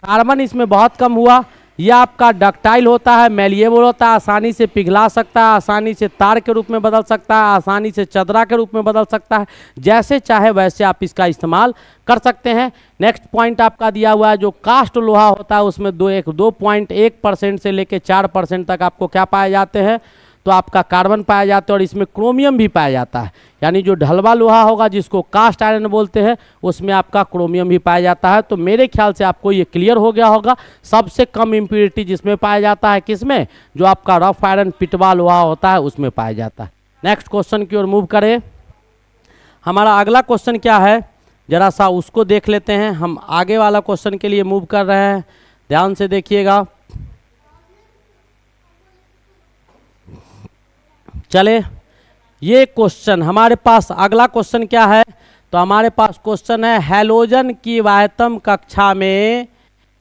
कार्बन इसमें बहुत कम हुआ यह आपका डक्टाइल होता है मेलिएबल होता है आसानी से पिघला सकता है आसानी से तार के रूप में बदल सकता है आसानी से चदरा के रूप में बदल सकता है जैसे चाहे वैसे आप इसका इस्तेमाल कर सकते हैं नेक्स्ट पॉइंट आपका दिया हुआ है जो कास्ट लोहा होता है उसमें दो एक दो पॉइंट एक परसेंट से लेकर चार परसेंट तक आपको क्या पाए जाते हैं तो आपका कार्बन पाया जाता है और इसमें क्रोमियम भी पाया जाता है यानी जो ढलवा लोहा होगा जिसको कास्ट आयरन बोलते हैं उसमें आपका क्रोमियम भी पाया जाता है तो मेरे ख्याल से आपको ये क्लियर हो गया होगा सबसे कम इम्प्योरिटी जिसमें पाया जाता है किसमें जो आपका रफ आयरन पिटवा लोहा होता है उसमें पाया जाता है नेक्स्ट क्वेश्चन की ओर मूव करें हमारा अगला क्वेश्चन क्या है जरा सा उसको देख लेते हैं हम आगे वाला क्वेश्चन के लिए मूव कर रहे हैं ध्यान से देखिएगा चले ये क्वेश्चन हमारे पास अगला क्वेश्चन क्या है तो हमारे पास क्वेश्चन है हेलोजन की वायतम कक्षा में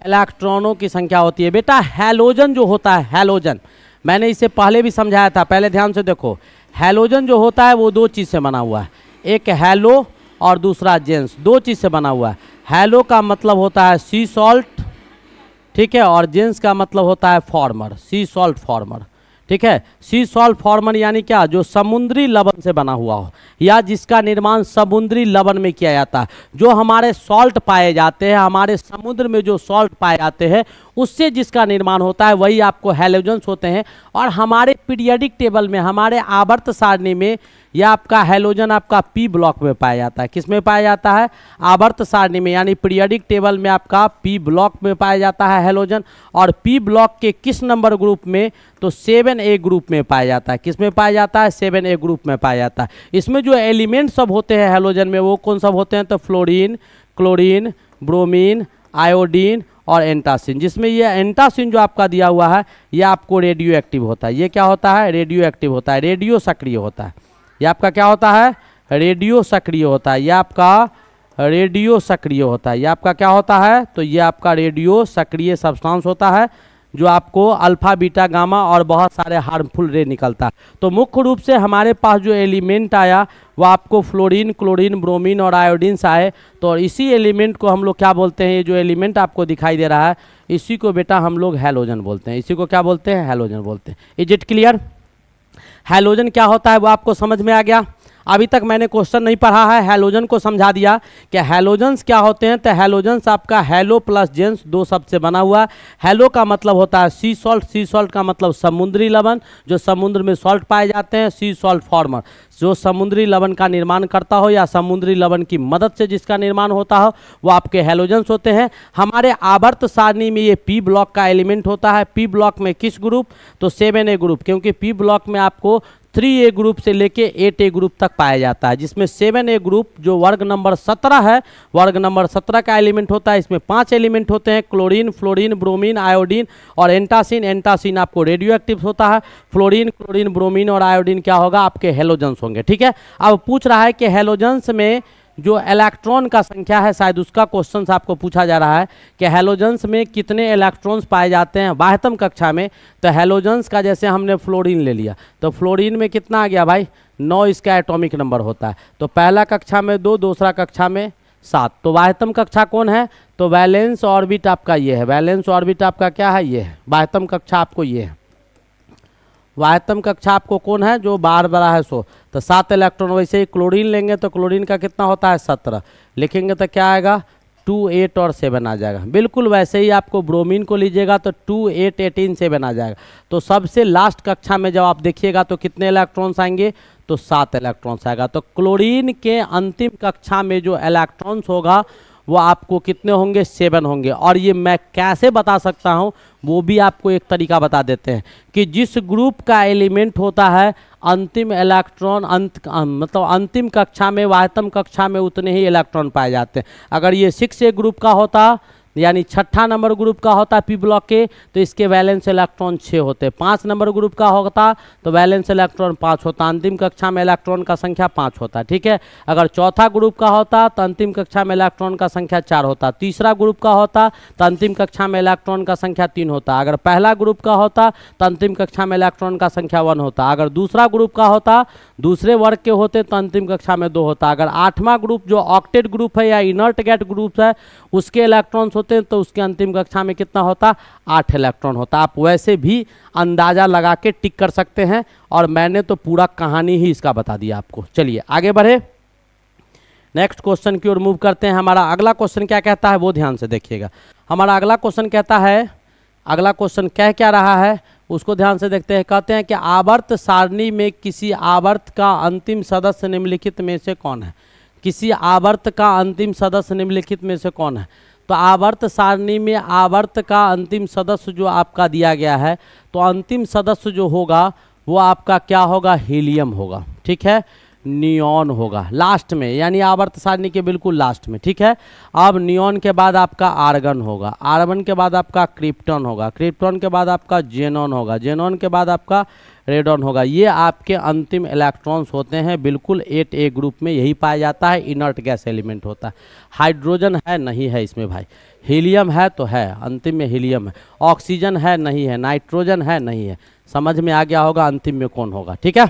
इलेक्ट्रॉनों की संख्या होती है बेटा हेलोजन जो होता है हेलोजन मैंने इसे पहले भी समझाया था पहले ध्यान से देखो हेलोजन जो होता है वो दो चीज़ से बना हुआ है एक हेलो और दूसरा जेंस दो चीज़ से बना हुआ है हेलो का मतलब होता है सी सॉल्ट ठीक है और जेंस का मतलब होता है फॉर्मर सी सॉल्ट फॉर्मर ठीक है सी सॉल्ट फॉर्मन यानी क्या जो समुद्री लवण से बना हुआ हो या जिसका निर्माण समुद्री लवण में किया जाता है जो हमारे सॉल्ट पाए जाते हैं हमारे समुद्र में जो सॉल्ट पाए जाते हैं उससे जिसका निर्माण होता है वही आपको हेलोजन्स होते हैं और हमारे पीरियडिक टेबल में हमारे आवर्त सारणी में या आपका हेलोजन आपका पी ब्लॉक में पाया जाता है किस में पाया जाता है आवर्त सारणी में यानी पीरियडिक टेबल में आपका पी ब्लॉक में पाया जाता है हेलोजन और पी ब्लॉक के किस नंबर ग्रुप में तो सेवन ए ग्रुप में पाया जाता है किस में पाया जाता है सेवन ए ग्रुप में पाया जाता है इसमें जो एलिमेंट सब होते हैं हेलोजन में वो कौन सब होते हैं तो फ्लोरिन क्लोरिन ब्रोमिन आयोडीन और एंटासिन जिसमें ये एंटासिन जो आपका दिया हुआ है ये आपको रेडियो एक्टिव होता है ये क्या होता है रेडियो एक्टिव होता है रेडियो सक्रिय होता है ये आपका क्या होता है रेडियो सक्रिय होता है ये आपका रेडियो सक्रिय होता है ये आपका क्या होता है तो ये आपका रेडियो सक्रिय सब्सटेंस होता है जो आपको अल्फा बीटा गामा और बहुत सारे हार्मफुल रे निकलता है तो मुख्य रूप से हमारे पास जो एलिमेंट आया वो आपको फ्लोरीन क्लोरीन ब्रोमीन और आयोडीन्स आए तो इसी एलिमेंट को हम लोग क्या बोलते हैं ये जो एलिमेंट आपको दिखाई दे रहा है इसी को बेटा हम लोग हेलोजन बोलते हैं इसी को क्या बोलते हैं हेलोजन बोलते हैं इज इट क्लियर हेलोजन क्या होता है वो आपको समझ में आ गया अभी तक मैंने क्वेश्चन नहीं पढ़ा है हेलोजन को समझा दिया कि हेलोजन्स क्या होते हैं तो हेलोजन्स आपका हेलो प्लस जेंस दो शब्द से बना हुआ हेलो का मतलब होता है सी सॉल्ट सी सॉल्ट का मतलब समुद्री लवण जो समुद्र में सॉल्ट पाए जाते हैं सी सॉल्ट फॉर्मर जो समुद्री लवण का निर्माण करता हो या समुद्री लवण की मदद से जिसका निर्माण होता हो वो आपके हेलोजन्स होते हैं हमारे आवर्त सारणी में ये पी ब्लॉक का एलिमेंट होता है पी ब्लॉक में किस ग्रुप तो सेवन ए ग्रुप क्योंकि पी ब्लॉक में आपको थ्री ए ग्रुप से लेके एट ए ग्रुप तक पाया जाता है जिसमें सेवन ए ग्रुप जो वर्ग नंबर सत्रह है वर्ग नंबर सत्रह का एलिमेंट होता है इसमें पांच एलिमेंट होते हैं क्लोरीन फ्लोरीन ब्रोमीन आयोडीन और एंटासिन एंटासिन आपको रेडियो एक्टिव होता है फ्लोरीन क्लोरीन ब्रोमीन और आयोडीन क्या होगा आपके हेलोजन्स होंगे ठीक है अब पूछ रहा है कि हेलोजन्स में जो इलेक्ट्रॉन का संख्या है शायद उसका क्वेश्चन आपको पूछा जा रहा है कि हेलोजन्स में कितने इलेक्ट्रॉन्स पाए जाते हैं बाहतम कक्षा में तो हेलोजन्स का जैसे हमने फ्लोरीन ले लिया तो फ्लोरीन में कितना आ गया भाई नौ इसका एटॉमिक नंबर होता है तो पहला कक्षा में दो दूसरा कक्षा में सात तो बाहतम कक्षा कौन है तो वैलेंस ऑर्बिट आपका ये है वैलेंस ऑर्बिट आपका क्या है ये है बाहतम कक्षा आपको ये है वायतम कक्षा आपको कौन है जो बार बड़ा है सो तो सात इलेक्ट्रॉन वैसे ही क्लोरीन लेंगे तो क्लोरीन का कितना होता है सत्रह लिखेंगे तो क्या आएगा टू एट और सेवन आ जाएगा बिल्कुल वैसे ही आपको ब्रोमीन को लीजिएगा तो टू एट एटीन सेवन आ जाएगा तो सबसे लास्ट कक्षा में जब आप देखिएगा तो कितने इलेक्ट्रॉन्स आएंगे तो सात इलेक्ट्रॉन्स आएगा तो क्लोरीन के अंतिम कक्षा में जो इलेक्ट्रॉन्स होगा वो आपको कितने होंगे सेवन होंगे और ये मैं कैसे बता सकता हूँ वो भी आपको एक तरीका बता देते हैं कि जिस ग्रुप का एलिमेंट होता है अंतिम इलेक्ट्रॉन अंत मतलब अंतिम कक्षा में वाहतम कक्षा में उतने ही इलेक्ट्रॉन पाए जाते हैं अगर ये सिक्स ए ग्रुप का होता यानी छठा नंबर ग्रुप का होता है पी ब्लॉक के तो इसके वैलेंस इलेक्ट्रॉन छः होते पाँच नंबर ग्रुप का होता तो वैलेंस इलेक्ट्रॉन पाँच होता अंतिम कक्षा में इलेक्ट्रॉन का संख्या पाँच होता ठीक है अगर चौथा ग्रुप का होता तो अंतिम कक्षा में इलेक्ट्रॉन का संख्या चार होता तीसरा ग्रुप का होता तो अंतिम कक्षा में इलेक्ट्रॉन का संख्या तीन होता अगर पहला ग्रुप का होता तो अंतिम कक्षा में इलेक्ट्रॉन का संख्या वन होता अगर दूसरा ग्रुप का होता दूसरे वर्ग के होते तो अंतिम कक्षा में दो होता अगर आठवां ग्रुप जो ऑक्टेट ग्रुप है या इनर्ट गैट ग्रुप है उसके इलेक्ट्रॉन्स होते हैं तो उसके अंतिम कक्षा में कितना होता आठ इलेक्ट्रॉन होता आप वैसे भी अंदाज़ा लगा के टिक कर सकते हैं और मैंने तो पूरा कहानी ही इसका बता दिया आपको चलिए आगे बढ़े नेक्स्ट क्वेश्चन की ओर मूव करते हैं हमारा अगला क्वेश्चन क्या कहता है वो ध्यान से देखिएगा हमारा अगला क्वेश्चन कहता है अगला क्वेश्चन कह क्या रहा है उसको ध्यान से देखते हैं कहते हैं कि आवर्त सारणी में किसी आवर्त का अंतिम सदस्य निम्नलिखित में से कौन है किसी आवर्त का अंतिम सदस्य निम्नलिखित में से कौन है तो आवर्त सारणी में आवर्त का अंतिम सदस्य जो आपका दिया गया है तो अंतिम सदस्य जो होगा वो आपका क्या होगा हीलियम होगा ठीक है नियॉन होगा लास्ट में यानी आवर्त सारणी के बिल्कुल लास्ट में ठीक है अब नियॉन के बाद आपका आर्गन होगा आर्गन के बाद आपका क्रिप्टन होगा क्रिप्टन के बाद आपका जेनॉन होगा जेनॉन के बाद आपका रेडॉन होगा ये आपके अंतिम इलेक्ट्रॉन्स होते हैं बिल्कुल एट ए ग्रुप में यही पाया जाता है इनर्ट गैस एलिमेंट होता है हाइड्रोजन है नहीं है इसमें भाई हीलियम है तो है अंतिम में हीलियम है ऑक्सीजन है नहीं है नाइट्रोजन है नहीं है समझ में आ गया होगा अंतिम में कौन होगा ठीक है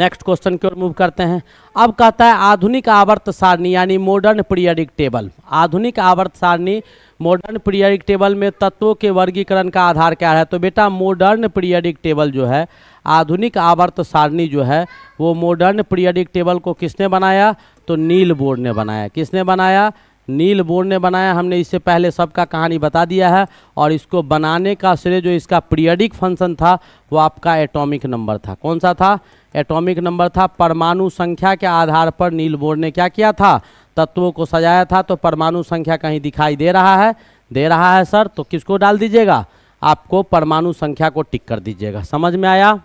नेक्स्ट क्वेश्चन की ओर मूव करते हैं अब कहता है आधुनिक आवर्त सारणी यानी मॉडर्न पीरियडिक टेबल आधुनिक आवर्त सारणी मॉडर्न पीरियडिक टेबल में तत्वों के वर्गीकरण का आधार क्या है तो बेटा मॉडर्न पीरियडिक टेबल जो है आधुनिक आवर्त सारणी जो है वो मॉडर्न पीरियडिक टेबल को किसने बनाया तो नील बोर्ड ने बनाया किसने बनाया नील बोर्ड ने बनाया हमने इससे पहले सबका कहानी बता दिया है और इसको बनाने का श्रेय जो इसका पीरियडिक फंक्शन था वो आपका एटॉमिक नंबर था कौन सा था एटॉमिक नंबर था परमाणु संख्या के आधार पर नील बोर्ड ने क्या किया था तत्वों को सजाया था तो परमाणु संख्या कहीं दिखाई दे रहा है दे रहा है सर तो किसको डाल दीजिएगा आपको परमाणु संख्या को टिक कर दीजिएगा समझ में आया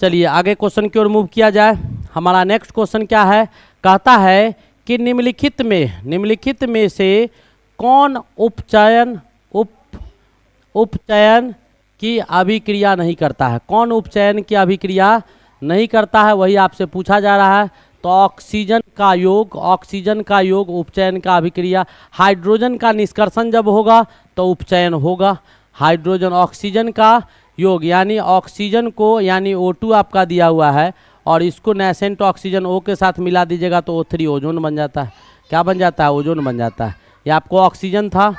चलिए आगे क्वेश्चन की ओर मूव किया जाए हमारा नेक्स्ट क्वेश्चन क्या है कहता है कि निम्नलिखित में निम्नलिखित में से कौन उपचयन उप उपचयन की अभिक्रिया नहीं करता है कौन उपचयन की अभिक्रिया नहीं करता है वही आपसे पूछा जा रहा है तो ऑक्सीजन का योग ऑक्सीजन का योग उपचयन का अभिक्रिया हाइड्रोजन का निष्कर्षण जब होगा तो उपचयन होगा हाइड्रोजन ऑक्सीजन का योग यानी ऑक्सीजन को यानी O2 आपका दिया हुआ है और इसको नेसेंट ऑक्सीजन ओ के साथ मिला दीजिएगा तो ओ थ्री ओजोन बन जाता है क्या बन जाता है ओजोन बन जाता है ये आपको ऑक्सीजन था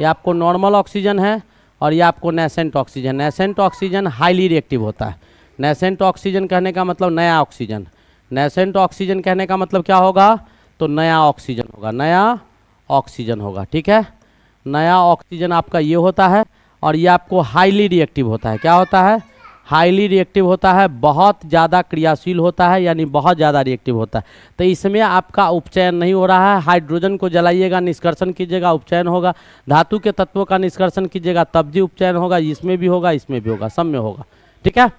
ये आपको नॉर्मल ऑक्सीजन है और ये आपको nascent oxygen nascent oxygen highly reactive होता है नेसेंट ऑक्सीजन कहने का मतलब नया ऑक्सीजन नेसेंट ऑक्सीजन कहने का मतलब क्या होगा तो नया ऑक्सीजन होगा नया ऑक्सीजन होगा ठीक है नया ऑक्सीजन आपका ये होता है और ये आपको हाईली रिएक्टिव होता है क्या होता है हाईली रिएक्टिव होता है बहुत ज़्यादा क्रियाशील होता है यानी बहुत ज़्यादा रिएक्टिव होता है तो इसमें आपका उपचयन नहीं हो रहा है हाइड्रोजन को जलाइएगा निष्कर्षण कीजिएगा उपचयन होगा धातु के तत्वों का निष्कर्षण कीजिएगा तब भी उपचयन होगा इसमें भी होगा इसमें भी होगा सब में होगा ठीक है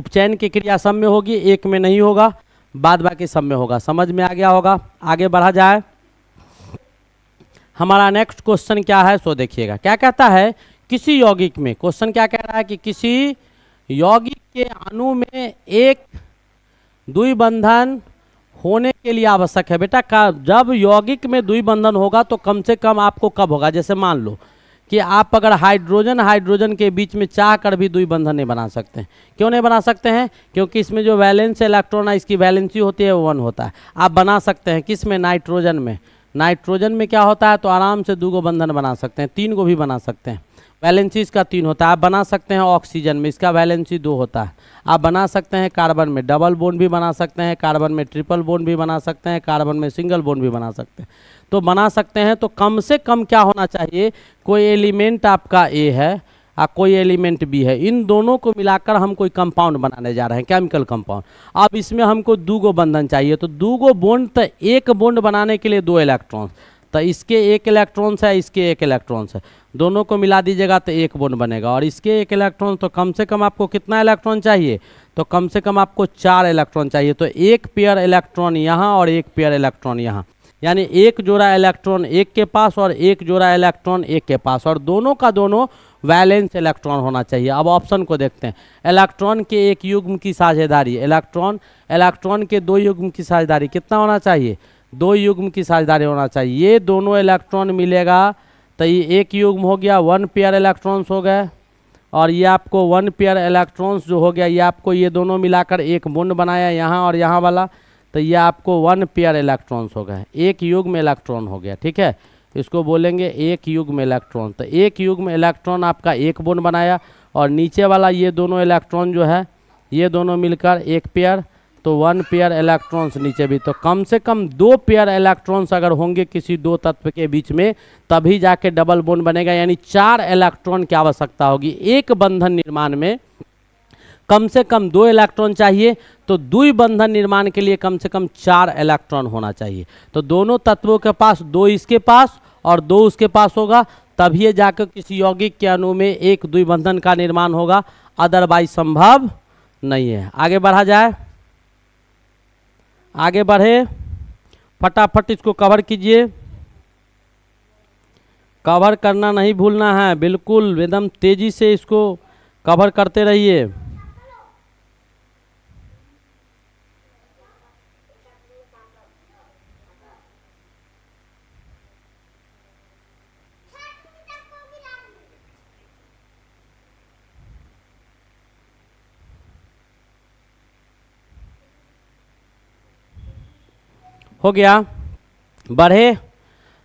उपचयन की क्रिया सब में होगी एक में नहीं होगा बाद बाकी सब में होगा समझ में आ गया होगा आगे बढ़ा जाए हमारा नेक्स्ट क्वेश्चन क्या है सो देखिएगा क्या कहता है किसी यौगिक में क्वेश्चन क्या कह रहा है कि किसी यौगिक के अणु में एक द्विबंधन होने के लिए आवश्यक है बेटा का जब यौगिक में द्विबंधन होगा तो कम से कम आपको कब होगा जैसे मान लो कि आप अगर हाइड्रोजन हाइड्रोजन के बीच में चाह कर भी द्विबंधन नहीं बना सकते क्यों नहीं बना सकते हैं क्योंकि इसमें जो वैलेंस इलेक्ट्रॉन है इसकी वैलेंसी होती है वो वन होता है आप बना सकते हैं किस में नाइट्रोजन में नाइट्रोजन में क्या होता है तो आराम से दो गो बंधन बना सकते हैं तीन को भी बना सकते हैं वैलेंसी इसका तीन होता है आप बना सकते हैं ऑक्सीजन में इसका वैलेंसी दो होता है आप बना सकते हैं कार्बन में डबल बोन भी बना सकते हैं कार्बन में ट्रिपल बोन भी बना सकते हैं कार्बन में सिंगल बोन भी बना सकते हैं तो बना सकते हैं तो कम से कम क्या होना चाहिए कोई एलिमेंट आपका ए है और कोई एलिमेंट बी है इन दोनों को मिलाकर हम कोई कंपाउंड बनाने जा रहे हैं केमिकल कंपाउंड अब इसमें हमको दो गो बंधन चाहिए तो दो गो बोन्ड तो एक बोन्ड बनाने के लिए दो इलेक्ट्रॉन्स तो इसके एक इलेक्ट्रॉन्स है इसके एक इलेक्ट्रॉन्स है दोनों को मिला दीजिएगा तो एक बोन बनेगा और इसके एक इलेक्ट्रॉन तो कम से कम आपको कितना इलेक्ट्रॉन चाहिए तो कम से कम आपको चार इलेक्ट्रॉन चाहिए तो एक पेयर इलेक्ट्रॉन यहाँ और एक पेयर इलेक्ट्रॉन यहाँ यानी एक जोड़ा इलेक्ट्रॉन एक के पास और एक जोड़ा इलेक्ट्रॉन एक के पास और दोनों का दोनों वैलेंस इलेक्ट्रॉन होना चाहिए अब ऑप्शन को देखते हैं इलेक्ट्रॉन के एक युग्म की साझेदारी इलेक्ट्रॉन इलेक्ट्रॉन के दो युग्म की साझेदारी कितना होना चाहिए दो युग्म की साझेदारी होना चाहिए ये दोनों इलेक्ट्रॉन मिलेगा तो ये एक युग्म हो गया वन पेयर इलेक्ट्रॉन्स हो गए और ये आपको वन पेयर इलेक्ट्रॉन्स जो हो गया ये आपको ये दोनों मिलाकर एक बुंड बनाया यहाँ और यहाँ वाला तो ये आपको वन पेयर इलेक्ट्रॉन्स हो गए एक युग में इलेक्ट्रॉन हो गया ठीक है इसको बोलेंगे एक युग में इलेक्ट्रॉन तो एक युग में इलेक्ट्रॉन आपका एक बुंड बनाया और नीचे वाला ये दोनों इलेक्ट्रॉन जो है ये दोनों मिलकर एक पेयर तो वन पेयर इलेक्ट्रॉन्स नीचे भी तो कम से कम दो पेयर इलेक्ट्रॉन्स अगर होंगे किसी दो तत्व के बीच में तभी जाके डबल बोन बनेगा यानी चार इलेक्ट्रॉन की आवश्यकता होगी एक बंधन निर्माण में कम से कम दो इलेक्ट्रॉन चाहिए तो दुई बंधन निर्माण के लिए कम से कम चार इलेक्ट्रॉन होना चाहिए तो दोनों तत्वों के पास दो इसके पास और दो उसके पास होगा तभी जाकर किसी यौगिक के अणु में एक दुई बंधन का निर्माण होगा अदरवाइज संभव नहीं है आगे बढ़ा जाए आगे बढ़े फटाफट इसको कवर कीजिए कवर करना नहीं भूलना है बिल्कुल एकदम तेज़ी से इसको कवर करते रहिए हो गया बढ़े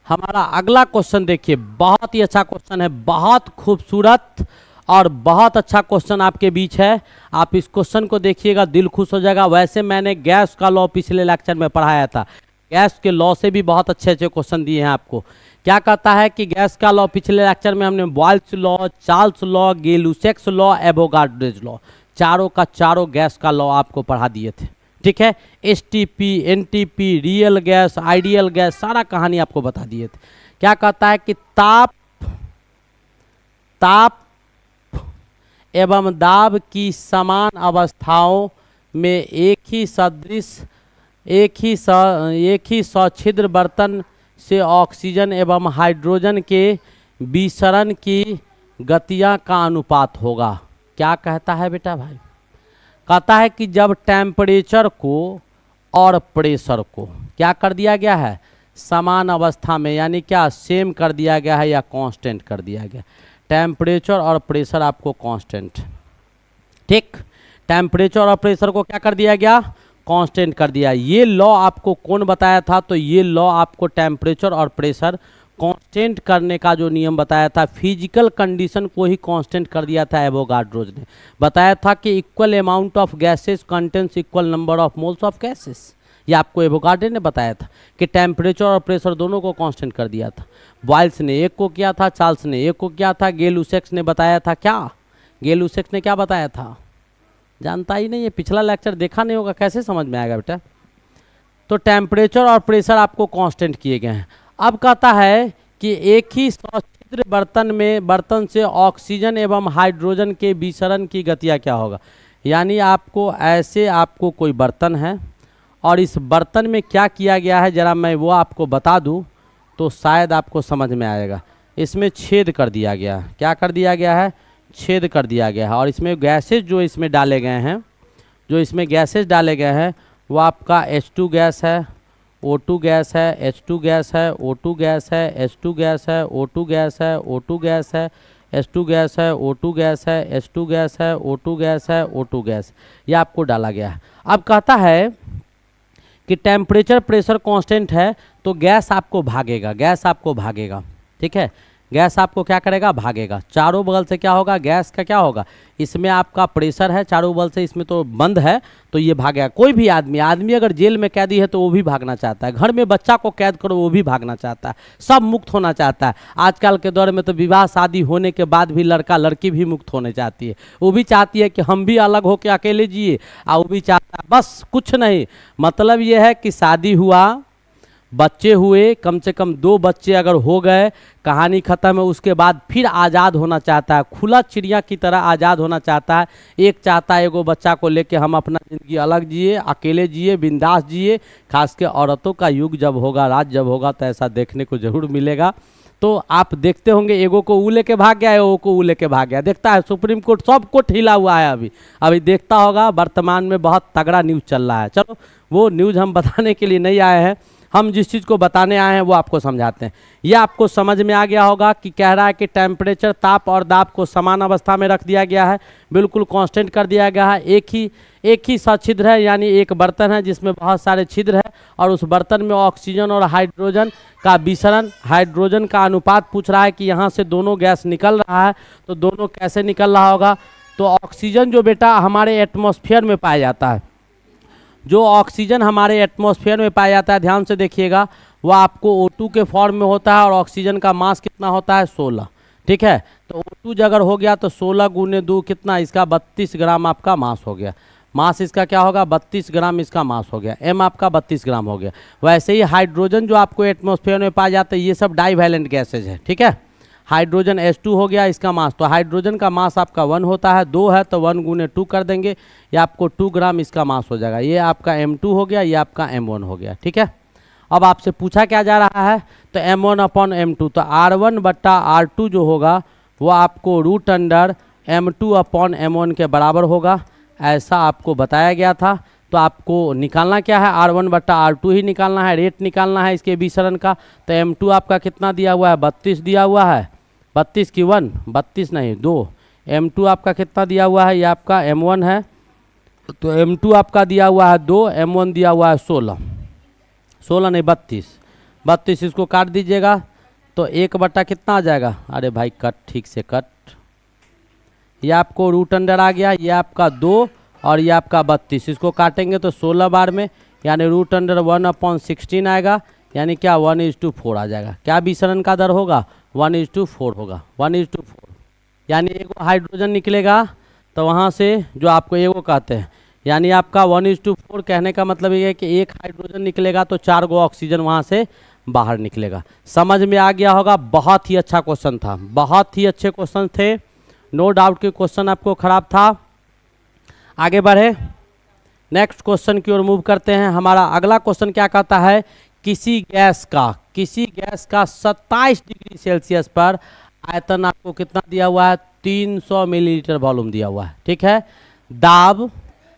हमारा अगला क्वेश्चन देखिए बहुत ही अच्छा क्वेश्चन है बहुत खूबसूरत और बहुत अच्छा क्वेश्चन आपके बीच है आप इस क्वेश्चन को देखिएगा दिल खुश हो जाएगा वैसे मैंने गैस का लॉ पिछले लेक्चर में पढ़ाया था गैस के लॉ से भी बहुत अच्छे अच्छे क्वेश्चन दिए हैं आपको क्या कहता है कि गैस का लॉ पिछले लेक्चर में हमने Boyle's law Charles law Gay Lussac's law एबोगार्डेज लॉ चारों का चारों गैस का लॉ आपको पढ़ा दिए थे ठीक है S T P N T P real gas ideal gas सारा कहानी आपको बता दिए थे क्या कहता है कि ताप ताप एवं दाब की समान अवस्थाओं में एक ही सदृश एक ही स एक ही सौछिद्र बर्तन से ऑक्सीजन एवं हाइड्रोजन के विसरण की गतियाँ का अनुपात होगा क्या कहता है बेटा भाई कहता है कि जब टेम्परेचर को और प्रेशर को क्या कर दिया गया है समान अवस्था में यानी क्या सेम कर दिया गया है या कांस्टेंट कर दिया गया टेम्परेचर और प्रेशर आपको कांस्टेंट ठीक टेम्परेचर और प्रेशर को क्या कर दिया गया कांस्टेंट कर दिया ये लॉ आपको कौन बताया था तो ये लॉ आपको टेम्परेचर और प्रेशर कांस्टेंट करने का जो नियम बताया था फिजिकल कंडीशन को ही कांस्टेंट कर दिया था एवोगाड्रोज ने बताया था कि equal amount of gases contents equal number of moles of gases ये आपको एवोगाड्रे ने बताया था कि टेम्परेचर और प्रेशर दोनों को कांस्टेंट कर दिया था वाइल्स ने एक को किया था चार्ल्स ने एक को किया था गेलूसेक्स ने बताया था क्या गेलूसेक्स ने क्या बताया था जानता ही नहीं है पिछला लेक्चर देखा नहीं होगा कैसे समझ में आएगा बेटा तो टेम्परेचर और प्रेशर आपको कांस्टेंट किए गए हैं अब कहता है कि एक ही सौचित्र बर्तन में बर्तन से ऑक्सीजन एवं हाइड्रोजन के विसरण की गतिया क्या होगा यानी आपको ऐसे आपको कोई बर्तन है और इस बर्तन में क्या किया गया है ज़रा मैं वो आपको बता दूँ तो शायद आपको समझ में आएगा इसमें छेद कर दिया गया है क्या कर दिया गया है छेद कर दिया गया है और इसमें गैसेज जो इसमें डाले गए हैं जो इसमें गैसेज डाले गए हैं वो आपका H2 गैस है O2 गैस है H2 गैस है O2 गैस है H2 गैस है O2 गैस है O2 गैस है H2 गैस है O2 गैस है H2 गैस है O2 गैस है O2 गैस ये आपको डाला गया है अब कहता है कि टेम्परेचर प्रेशर कांस्टेंट है तो गैस आपको भागेगा गैस आपको भागेगा ठीक है गैस आपको क्या करेगा भागेगा चारों बगल से क्या होगा गैस का क्या होगा इसमें आपका प्रेशर है चारों बगल से इसमें तो बंद है तो ये भागेगा कोई भी आदमी आदमी अगर जेल में कैदी है तो वो भी भागना चाहता है घर में बच्चा को कैद करो वो भी भागना चाहता है सब मुक्त होना चाहता है आजकल के दौर में तो विवाह शादी होने के बाद भी लड़का लड़की भी मुक्त होने चाहती है वो भी चाहती है कि हम भी अलग होकर अकेले जिए और वो भी चाहता है बस कुछ नहीं मतलब ये है कि शादी हुआ बच्चे हुए कम से कम दो बच्चे अगर हो गए कहानी ख़त्म है उसके बाद फिर आज़ाद होना चाहता है खुला चिड़िया की तरह आज़ाद होना चाहता है एक चाहता है एगो बच्चा को लेके हम अपना ज़िंदगी अलग जिए अकेले जिए बिंदास जिए खास के औरतों का युग जब होगा राज जब होगा तो ऐसा देखने को ज़रूर मिलेगा तो आप देखते होंगे एगो को ऊ लेके भाग गया एगो को ऊ लेके भाग गया देखता है सुप्रीम कोर्ट सब कोर्ट हिला हुआ है अभी अभी देखता होगा वर्तमान में बहुत तगड़ा न्यूज़ चल रहा है चलो वो न्यूज़ हम बताने के लिए नहीं आए हैं हम जिस चीज़ को बताने आए हैं वो आपको समझाते हैं यह आपको समझ में आ गया होगा कि कह रहा है कि टेम्परेचर ताप और दाप को समान अवस्था में रख दिया गया है बिल्कुल कांस्टेंट कर दिया गया है एक ही एक ही सछिद्र है यानी एक बर्तन है जिसमें बहुत सारे छिद्र है और उस बर्तन में ऑक्सीजन और हाइड्रोजन का विसरण हाइड्रोजन का अनुपात पूछ रहा है कि यहाँ से दोनों गैस निकल रहा है तो दोनों कैसे निकल रहा होगा तो ऑक्सीजन जो बेटा हमारे एटमोसफियर में पाया जाता है जो ऑक्सीजन हमारे एटमॉस्फेयर में पाया जाता है ध्यान से देखिएगा वह आपको O2 के फॉर्म में होता है और ऑक्सीजन का मास कितना होता है 16 ठीक है तो O2 अगर हो गया तो 16 गुने दो कितना इसका 32 ग्राम आपका मास हो गया मास इसका क्या होगा 32 ग्राम इसका मास हो गया एम आपका 32 ग्राम हो गया वैसे ही हाइड्रोजन जो आपको एटमोसफेयर में पाया जाता है ये सब डाई गैसेज है ठीक है हाइड्रोजन एस टू हो गया इसका मास तो हाइड्रोजन का मास आपका वन होता है दो है तो वन गुने टू कर देंगे ये आपको टू ग्राम इसका मास हो जाएगा ये आपका एम टू हो गया ये आपका एम वन हो गया ठीक है अब आपसे पूछा क्या जा रहा है तो M one upon M two तो आर वन बट्टा आर टू जो होगा वो आपको root under M two upon M one के बराबर होगा ऐसा आपको बताया गया था तो आपको निकालना क्या है आर वन बट्टा आर टू ही निकालना है रेट निकालना है इसके विसरण का तो एम टू आपका कितना दिया हुआ है बत्तीस दिया हुआ है बत्तीस की वन बत्तीस नहीं दो एम टू आपका कितना दिया हुआ है ये आपका एम वन है तो एम टू आपका दिया हुआ है दो एम वन दिया हुआ है सोलह सोलह नहीं बत्तीस बत्तीस इसको काट दीजिएगा तो एक बट्टा कितना आ जाएगा अरे भाई कट ठीक से कट ये आपको रूट अंडर आ गया ये आपका दो और ये आपका बत्तीस इसको काटेंगे तो सोलह बार में यानी root under one upon sixteen आएगा यानी क्या वन इज टू फोर आ जाएगा क्या विसरण का दर होगा वन इज टू फोर होगा वन इज टू फोर यानी एक हाइड्रोजन निकलेगा तो वहाँ से जो आपको एगो कहते हैं यानी आपका वन इज टू फोर कहने का मतलब ये है कि एक हाइड्रोजन निकलेगा तो चार गो ऑक्सीजन वहाँ से बाहर निकलेगा समझ में आ गया होगा बहुत ही अच्छा क्वेश्चन था बहुत ही अच्छे क्वेश्चन थे नो डाउट कि क्वेश्चन आपको खराब था आगे बढ़े नेक्स्ट क्वेश्चन की ओर मूव करते हैं हमारा अगला क्वेश्चन क्या कहता है किसी गैस का किसी गैस का 27 डिग्री सेल्सियस पर आयतन आपको कितना दिया हुआ है 300 मिलीलीटर वॉल्यूम दिया हुआ है ठीक है दाब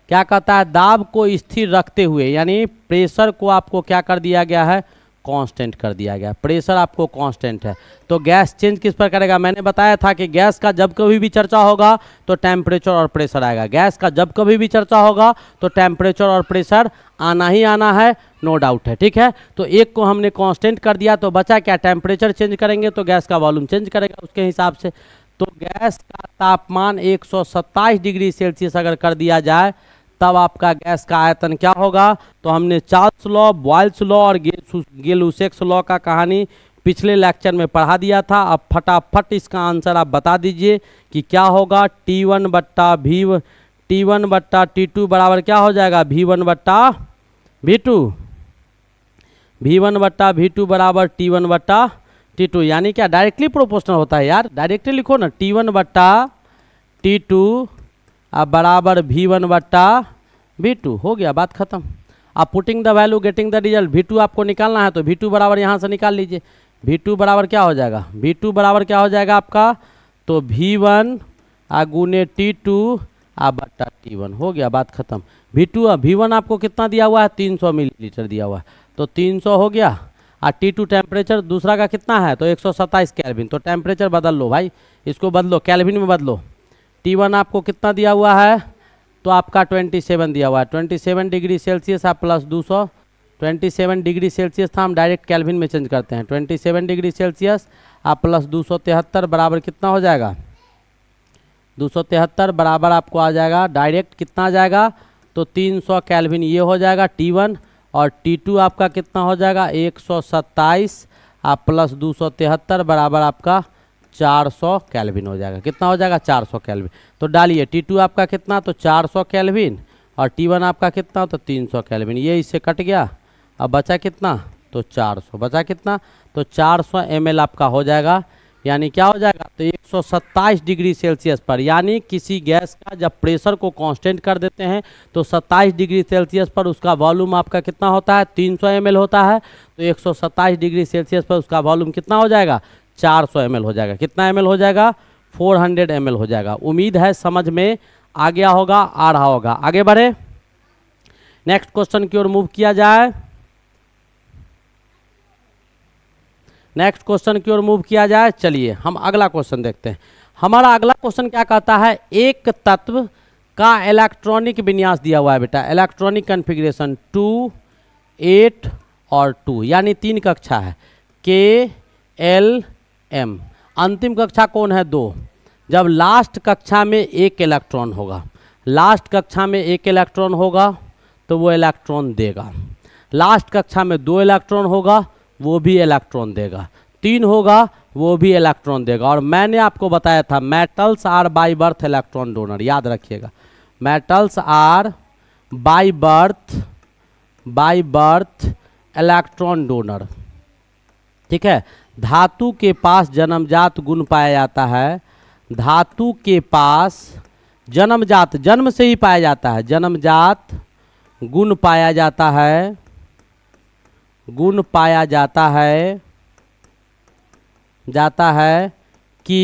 क्या कहता है दाब को स्थिर रखते हुए यानी प्रेशर को आपको क्या कर दिया गया है कांस्टेंट कर दिया गया प्रेशर आपको कांस्टेंट है तो गैस चेंज किस पर करेगा मैंने बताया था कि गैस का जब कभी भी चर्चा होगा तो टेम्परेचर और प्रेशर आएगा गैस का जब कभी भी चर्चा होगा तो टेम्परेचर और प्रेशर आना ही आना है नो no डाउट है ठीक है तो एक को हमने कॉन्स्टेंट कर दिया तो बचा क्या टेम्परेचर चेंज करेंगे तो गैस का वॉल्यूम चेंज करेगा उसके हिसाब से तो गैस का तापमान एक डिग्री सेल्सियस अगर कर दिया जाए तब आपका गैस का आयतन क्या होगा तो हमने चार्ल्स लॉ बॉयल्स लॉ और गेलुसेक्स लॉ का कहानी पिछले लेक्चर में पढ़ा दिया था अब फटाफट इसका आंसर आप बता दीजिए कि क्या होगा टी वन बट्टा भी टी वन बट्टा टी टू बराबर क्या हो जाएगा भी वन बट्टा भी टू भी वन बट्टा भी टू बराबर टी वन बट्टा टी टू यानी क्या डायरेक्टली प्रोपोर्शनल होता है यार डायरेक्टली लिखो ना टी वन बट्टा टी टू अब बराबर भी वन बट्टा भी टू हो गया बात खत्म आप putting the value getting the result भी टू आपको निकालना है तो भी टू बराबर यहाँ से निकाल लीजिए भी टू बराबर क्या हो जाएगा भी टू बराबर क्या हो जाएगा आपका तो भी वन आ गुने टी टू आ बट्टा टी वन हो गया बात खत्म भी टू भी वन आपको कितना दिया हुआ है तीन सौ मिलीलीटर दिया हुआ है तो तीन सौ हो गया आ टी टू टेम्परेचर दूसरा का कितना है तो एक सौ सत्ताईस कैलविन तो टेम्परेचर बदल लो भाई इसको बदलो कैलविन में बदलो टी वन आपको कितना दिया हुआ है तो आपका ट्वेंटी सेवन दिया हुआ है ट्वेंटी सेवन डिग्री सेल्सियस आप प्लस दो सौ ट्वेंटी सेवन डिग्री सेल्सियस था हम डायरेक्ट कैलविन में चेंज करते हैं ट्वेंटी सेवन डिग्री सेल्सियस आप प्लस दो सौ तिहत्तर बराबर कितना हो जाएगा दो सौ तिहत्तर बराबर आपको आ जाएगा डायरेक्ट कितना आ जाएगा तो तीन सौ कैलविन ये हो जाएगा टी वन और टी टू आपका कितना हो जाएगा एक सौ सत्ताईस आप प्लस दो सौ तिहत्तर बराबर आपका 400 कैलविन हो जाएगा कितना हो जाएगा 400 कैलविन तो डालिए टी टू आपका कितना तो 400 कैलविन और टी वन आपका कितना तो 300 कैलविन ये इससे कट गया अब बचा कितना तो 400 बचा कितना तो 400 सौ आपका हो जाएगा यानी क्या हो जाएगा तो सत्ताईस डिग्री सेल्सियस पर यानी किसी गैस का जब प्रेशर को कांस्टेंट कर देते हैं तो 27 डिग्री सेल्सियस पर उसका वॉल्यूम आपका कितना होता है 300 सौ होता है तो सत्ताईस डिग्री सेल्सियस पर उसका वॉल्यूम कितना हो जाएगा चार सौ एम हो जाएगा कितना एम हो जाएगा फोर हंड्रेड एम हो जाएगा उम्मीद है समझ में आ गया होगा आ रहा होगा आगे बढ़े नेक्स्ट क्वेश्चन की ओर मूव किया जाए नेक्स्ट क्वेश्चन की ओर मूव किया जाए चलिए हम अगला क्वेश्चन देखते हैं हमारा अगला क्वेश्चन क्या कहता है एक तत्व का इलेक्ट्रॉनिक विन्यास दिया हुआ है बेटा इलेक्ट्रॉनिक कन्फिग्रेशन टू एट और टू यानी तीन कक्षा है के एल एम अंतिम कक्षा कौन है दो जब लास्ट कक्षा में एक इलेक्ट्रॉन होगा लास्ट कक्षा में एक इलेक्ट्रॉन होगा तो वो इलेक्ट्रॉन देगा लास्ट कक्षा में दो इलेक्ट्रॉन होगा वो भी इलेक्ट्रॉन देगा तीन होगा वो भी इलेक्ट्रॉन देगा और मैंने आपको बताया था metals are by birth electron donor याद रखिएगा metals are by birth by birth electron donor ठीक है धातु के पास जन्मजात गुण पाया जाता है धातु के पास जन्मजात जन्म से ही पाया जाता है जन्मजात गुण पाया जाता है गुण पाया जाता है जाता है कि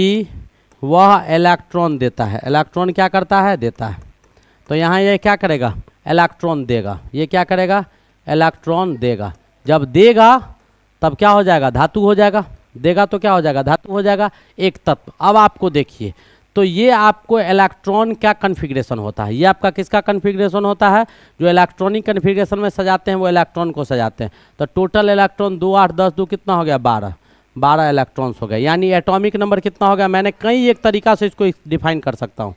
वह इलेक्ट्रॉन देता है इलेक्ट्रॉन क्या करता है देता है तो यहाँ यह क्या करेगा इलेक्ट्रॉन देगा ये क्या करेगा इलेक्ट्रॉन देगा जब देगा तब क्या हो जाएगा धातु हो जाएगा देगा तो क्या हो जाएगा धातु हो जाएगा एक तत्व अब आपको देखिए तो ये आपको इलेक्ट्रॉन का कन्फिग्रेशन होता है ये आपका किसका कन्फिग्रेशन होता है जो इलेक्ट्रॉनिक कन्फिग्रेशन में सजाते हैं वो इलेक्ट्रॉन को सजाते हैं तो टोटल इलेक्ट्रॉन दो आठ दस दो कितना हो गया बारह बारह इलेक्ट्रॉन्स हो गए यानी एटॉमिक नंबर कितना हो गया मैंने कई एक तरीका से इसको डिफाइन कर सकता हूँ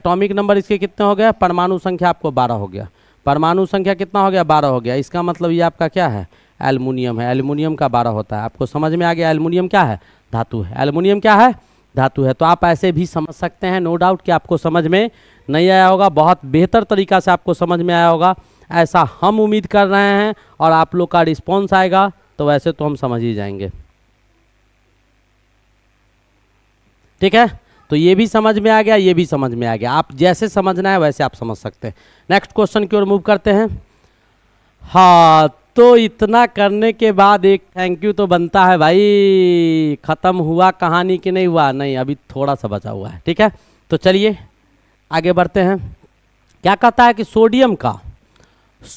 एटॉमिक नंबर इसके कितने हो गया परमाणु संख्या आपको बारह हो गया परमाणु संख्या कितना हो गया बारह हो गया इसका मतलब ये आपका क्या है एलमोनियम है एलमोनियम का बारह होता है आपको समझ में आ गया एलमिनियम क्या है धातु है एलमोनियम क्या है धातु है तो आप ऐसे भी समझ सकते हैं नो डाउट कि आपको समझ में नहीं आया होगा बहुत बेहतर तरीका से आपको समझ में आया होगा ऐसा हम उम्मीद कर रहे हैं और आप लोग का रिस्पॉन्स आएगा तो वैसे तो हम समझ ही जाएंगे ठीक है तो ये भी समझ में आ गया ये भी समझ में आ गया आप जैसे समझना है वैसे आप समझ सकते हैं नेक्स्ट क्वेश्चन की ओर मूव करते हैं हाँ दोस्तों इतना करने के बाद एक थैंक यू तो बनता है भाई ख़त्म हुआ कहानी कि नहीं हुआ नहीं अभी थोड़ा सा बचा हुआ है ठीक है तो चलिए आगे बढ़ते हैं क्या कहता है कि सोडियम का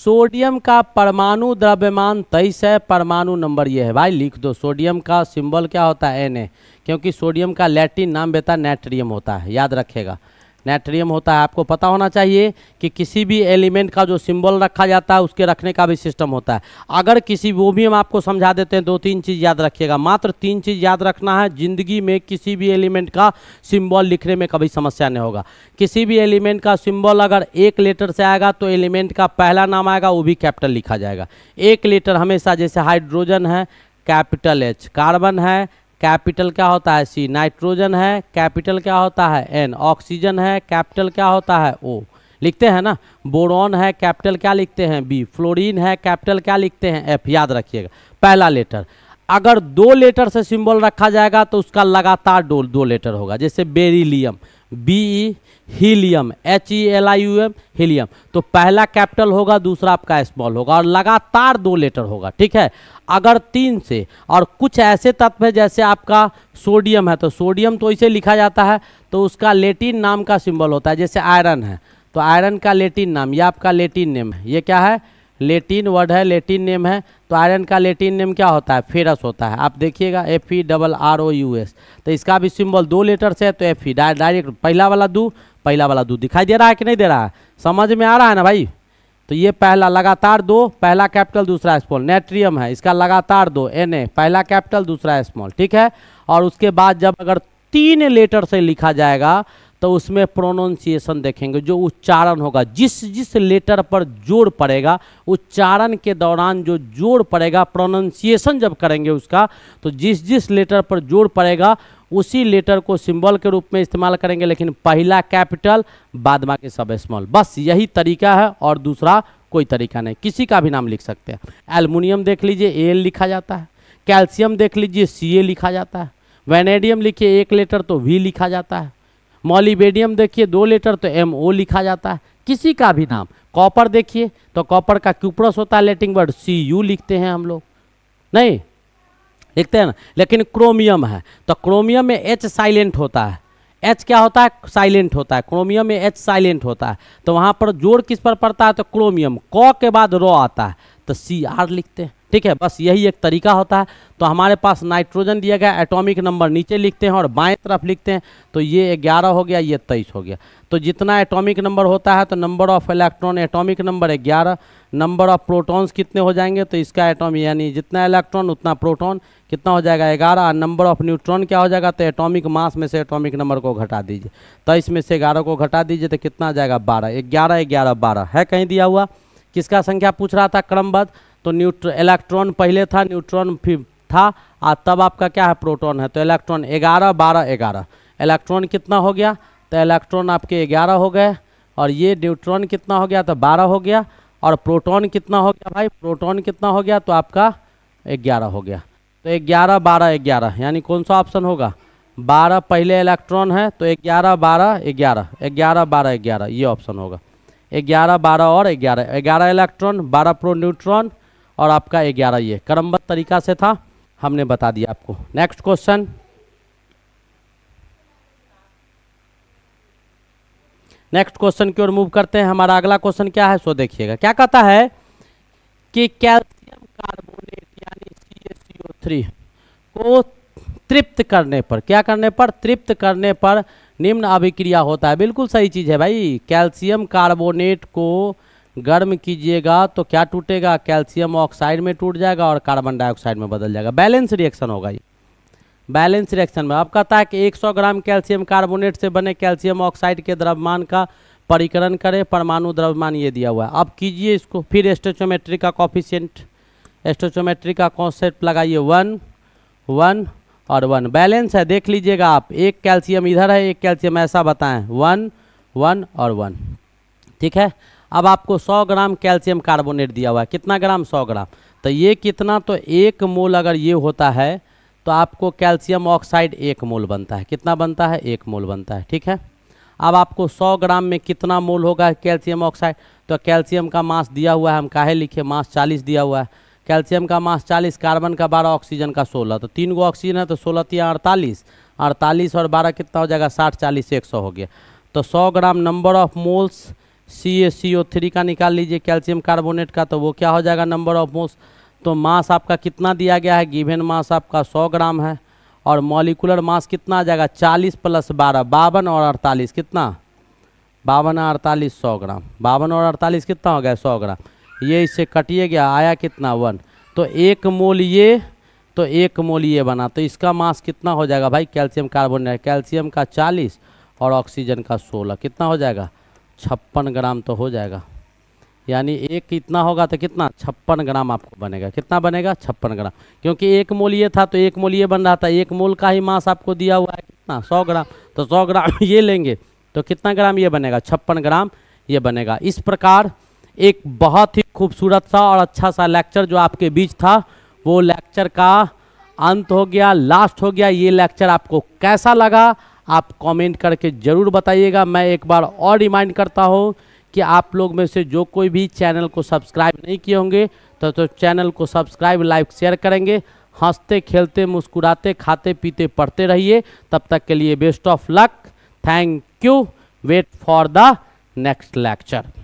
सोडियम का परमाणु द्रव्यमान तेईस है परमाणु नंबर ये है भाई लिख दो सोडियम का सिंबल क्या होता है एन ए क्योंकि सोडियम का लैटिन नाम बेटा नेट्रियम होता है याद रखेगा नेट्रियम होता है आपको पता होना चाहिए कि किसी भी एलिमेंट का जो सिंबल रखा जाता है उसके रखने का भी सिस्टम होता है अगर किसी वो भी हम आपको समझा देते हैं दो तीन चीज़ याद रखिएगा मात्र तीन चीज़ याद रखना है ज़िंदगी में किसी भी एलिमेंट का सिंबल लिखने में कभी समस्या नहीं होगा किसी भी एलिमेंट का सिम्बॉल अगर एक लेटर से आएगा तो एलिमेंट का पहला नाम आएगा वो भी कैपिटल लिखा जाएगा एक लेटर हमेशा जैसे हाइड्रोजन है कैपिटल एच कार्बन है कैपिटल क्या होता है सी नाइट्रोजन है कैपिटल क्या होता है एन ऑक्सीजन है कैपिटल क्या होता है ओ लिखते हैं ना बोरॉन है कैपिटल क्या लिखते हैं बी फ्लोरीन है कैपिटल क्या लिखते हैं एफ याद रखिएगा पहला लेटर अगर दो लेटर से सिंबल रखा जाएगा तो उसका लगातार दो दो लेटर होगा जैसे beryllium B E helium H E L I U M helium तो पहला कैपिटल होगा दूसरा आपका स्मॉल होगा और लगातार दो लेटर होगा ठीक है अगर तीन से और कुछ ऐसे तत्व है जैसे आपका सोडियम है तो सोडियम तो इसे लिखा जाता है तो उसका लेटिन नाम का सिंबल होता है जैसे आयरन है तो आयरन का लेटिन नाम ये आपका लेटिन नेम है ये क्या है लेटिन वर्ड है लेटिन नेम है तो आयरन का लेटिन नेम क्या होता है फेरस होता है आप देखिएगा F E double R O U S तो इसका भी सिंबल दो लेटर से है तो एफ ई e, डायरेक्ट पहला वाला दो पहला वाला दो दिखाई दे रहा है कि नहीं दे रहा है समझ में आ रहा है ना भाई तो ये पहला लगातार दो पहला कैपिटल दूसरा स्मॉल नेट्रियम है इसका लगातार दो एन ए पहला कैपिटल दूसरा स्मॉल ठीक है और उसके बाद जब अगर तीन लेटर से लिखा जाएगा तो उसमें प्रोनाउंसिएशन देखेंगे जो उच्चारण होगा जिस जिस लेटर पर जोर पड़ेगा उच्चारण के दौरान जो जोर पड़ेगा प्रोनाउंसिएशन जब करेंगे उसका तो जिस जिस लेटर पर जोर पड़ेगा उसी लेटर को सिंबल के रूप में इस्तेमाल करेंगे लेकिन पहला कैपिटल बाद के सब स्मॉल बस यही तरीका है और दूसरा कोई तरीका नहीं किसी का भी नाम लिख सकते हैं एलमिनियम देख लीजिए एल लिखा जाता है कैल्शियम देख लीजिए सी लिखा जाता है वेनेडियम लिखिए एक लेटर तो वी लिखा जाता है मॉलीबेडियम देखिए दो लेटर तो एम ओ लिखा जाता है किसी का भी नाम कॉपर देखिए तो कॉपर का क्यूप्रस होता है लेटिंग वर्ड सी यू लिखते हैं हम लोग नहीं देखते हैं ना लेकिन क्रोमियम है तो क्रोमियम में एच साइलेंट होता है एच क्या होता है साइलेंट होता है क्रोमियम में एच साइलेंट होता है तो वहाँ पर जोर किस पर पड़ता है तो क्रोमियम क के बाद रॉ आता है तो सी आर लिखते हैं ठीक है बस यही एक तरीका होता है तो हमारे पास नाइट्रोजन दिया गया एटॉमिक नंबर नीचे लिखते हैं और बाएं तरफ लिखते हैं तो ये ग्यारह हो गया ये तेईस हो गया तो जितना एटॉमिक नंबर होता है तो number of electron atomic number है ग्यारह नंबर ऑफ प्रोटॉन्स कितने हो जाएंगे तो इसका एटॉम यानी जितना इलेक्ट्रॉन उतना प्रोटॉन कितना हो जाएगा ग्यारह नंबर ऑफ न्यूट्रॉन क्या हो जाएगा तो एटॉमिक मास में से एटॉमिक नंबर को घटा दीजिए तेईस तो में से ग्यारह को घटा दीजिए तो कितना आ जाएगा बारह ग्यारह ग्यारह बारह है कहीं दिया हुआ किसका संख्या पूछ रहा था क्रमबद्ध तो न्यूट्र इलेक्ट्रॉन पहले था न्यूट्रॉन फिर था और तब आपका क्या है प्रोटॉन है तो इलेक्ट्रॉन ग्यारह बारह ग्यारह इलेक्ट्रॉन कितना हो गया तो इलेक्ट्रॉन आपके ग्यारह हो गए और ये न्यूट्रॉन कितना हो गया तो बारह हो गया और प्रोटॉन कितना हो गया भाई प्रोटॉन कितना हो गया तो आपका ग्यारह हो गया तो ग्यारह बारह ग्यारह यानी कौन सा ऑप्शन होगा बारह पहले इलेक्ट्रॉन है तो ग्यारह बारह ग्यारह ग्यारह बारह ग्यारह ये ऑप्शन होगा ग्यारह बारह और ग्यारह ग्यारह इलेक्ट्रॉन बारह प्रो न्यूट्रॉन और आपका ग्यारह ये क्रमबद्ध तरीका से था हमने बता दिया आपको नेक्स्ट क्वेश्चन नेक्स्ट क्वेश्चन की ओर मूव करते हैं हमारा अगला क्वेश्चन क्या है सो देखिएगा क्या कहता है कि कैल्शियम कार्बोनेट यानी सी को तृप्त करने पर क्या करने पर तृप्त करने पर निम्न अभिक्रिया होता है बिल्कुल सही चीज़ है भाई कैल्शियम कार्बोनेट को गर्म कीजिएगा तो क्या टूटेगा कैल्शियम ऑक्साइड में टूट जाएगा और कार्बन डाइऑक्साइड में बदल जाएगा बैलेंस रिएक्शन होगा ये बैलेंस रिएक्शन में अब कहता है कि 100 ग्राम कैल्शियम कार्बोनेट से बने कैल्शियम ऑक्साइड के द्रव्यमान का परिकरण करें परमाणु द्रव्यमान ये दिया हुआ है अब कीजिए इसको फिर एस्टोचोमेट्रिक का कॉफिशियंट एस्टोचोमेट्रिक का कॉन्सेप्ट लगाइए वन वन और वन बैलेंस है देख लीजिएगा आप एक कैल्शियम इधर है एक कैल्शियम ऐसा बताएं वन वन और वन ठीक है अब आपको 100 ग्राम कैल्शियम कार्बोनेट दिया हुआ है कितना ग्राम 100 ग्राम तो ये कितना तो एक मोल अगर ये होता है तो आपको कैल्शियम ऑक्साइड एक मोल बनता है कितना बनता है एक मोल बनता है ठीक है अब आपको 100 ग्राम में कितना मोल होगा कैल्शियम ऑक्साइड तो कैल्शियम का मास दिया हुआ है हम काहे लिखे मास 40 दिया हुआ है कैल्शियम का मास चालीस कार्बन का बारह ऑक्सीजन का सोलह तो तीन गो ऑक्सीजन है तो सोलह तीन अड़तालीस अड़तालीस और बारह कितना हो जाएगा साठ चालीस एक सौ हो गया तो सौ gram number of moles C A C O three का निकाल लीजिए कैल्शियम कार्बोनेट का तो वो क्या हो जाएगा नंबर ऑफ मोल्स तो मास आपका कितना दिया गया है गिवेन मास आपका सौ ग्राम है और मॉलिकुलर मास कितना आ जाएगा चालीस प्लस बारह बावन और अड़तालीस कितना बावन अड़तालीस सौ ग्राम बावन और अड़तालीस कितना हो गया सौ ग्राम ये इससे कटिए गया आया कितना वन तो एक मोल ये तो एक मोल ये बना तो इसका मास कितना हो जाएगा भाई कैल्शियम कार्बोन कैल्शियम का चालीस और ऑक्सीजन का सोलह कितना हो जाएगा छप्पन ग्राम तो हो जाएगा यानी एक कितना होगा तो कितना छप्पन ग्राम आपको बनेगा कितना बनेगा छप्पन ग्राम क्योंकि एक मोल ये था तो एक मोल ये बन रहा था एक मोल का ही मास आपको दिया हुआ है कितना सौ ग्राम तो सौ ग्राम [LAUGHS] ये लेंगे तो कितना ग्राम ये बनेगा छप्पन ग्राम ये बनेगा इस प्रकार एक बहुत ही खूबसूरत सा और अच्छा सा लेक्चर जो आपके बीच था वो लेक्चर का अंत हो गया लास्ट हो गया ये लेक्चर आपको कैसा लगा आप कमेंट करके ज़रूर बताइएगा मैं एक बार और रिमाइंड करता हूँ कि आप लोग में से जो कोई भी चैनल को सब्सक्राइब नहीं किए होंगे तो, तो चैनल को सब्सक्राइब लाइक शेयर करेंगे हंसते खेलते मुस्कुराते खाते पीते पढ़ते रहिए तब तक के लिए best of luck thank you wait for the next lecture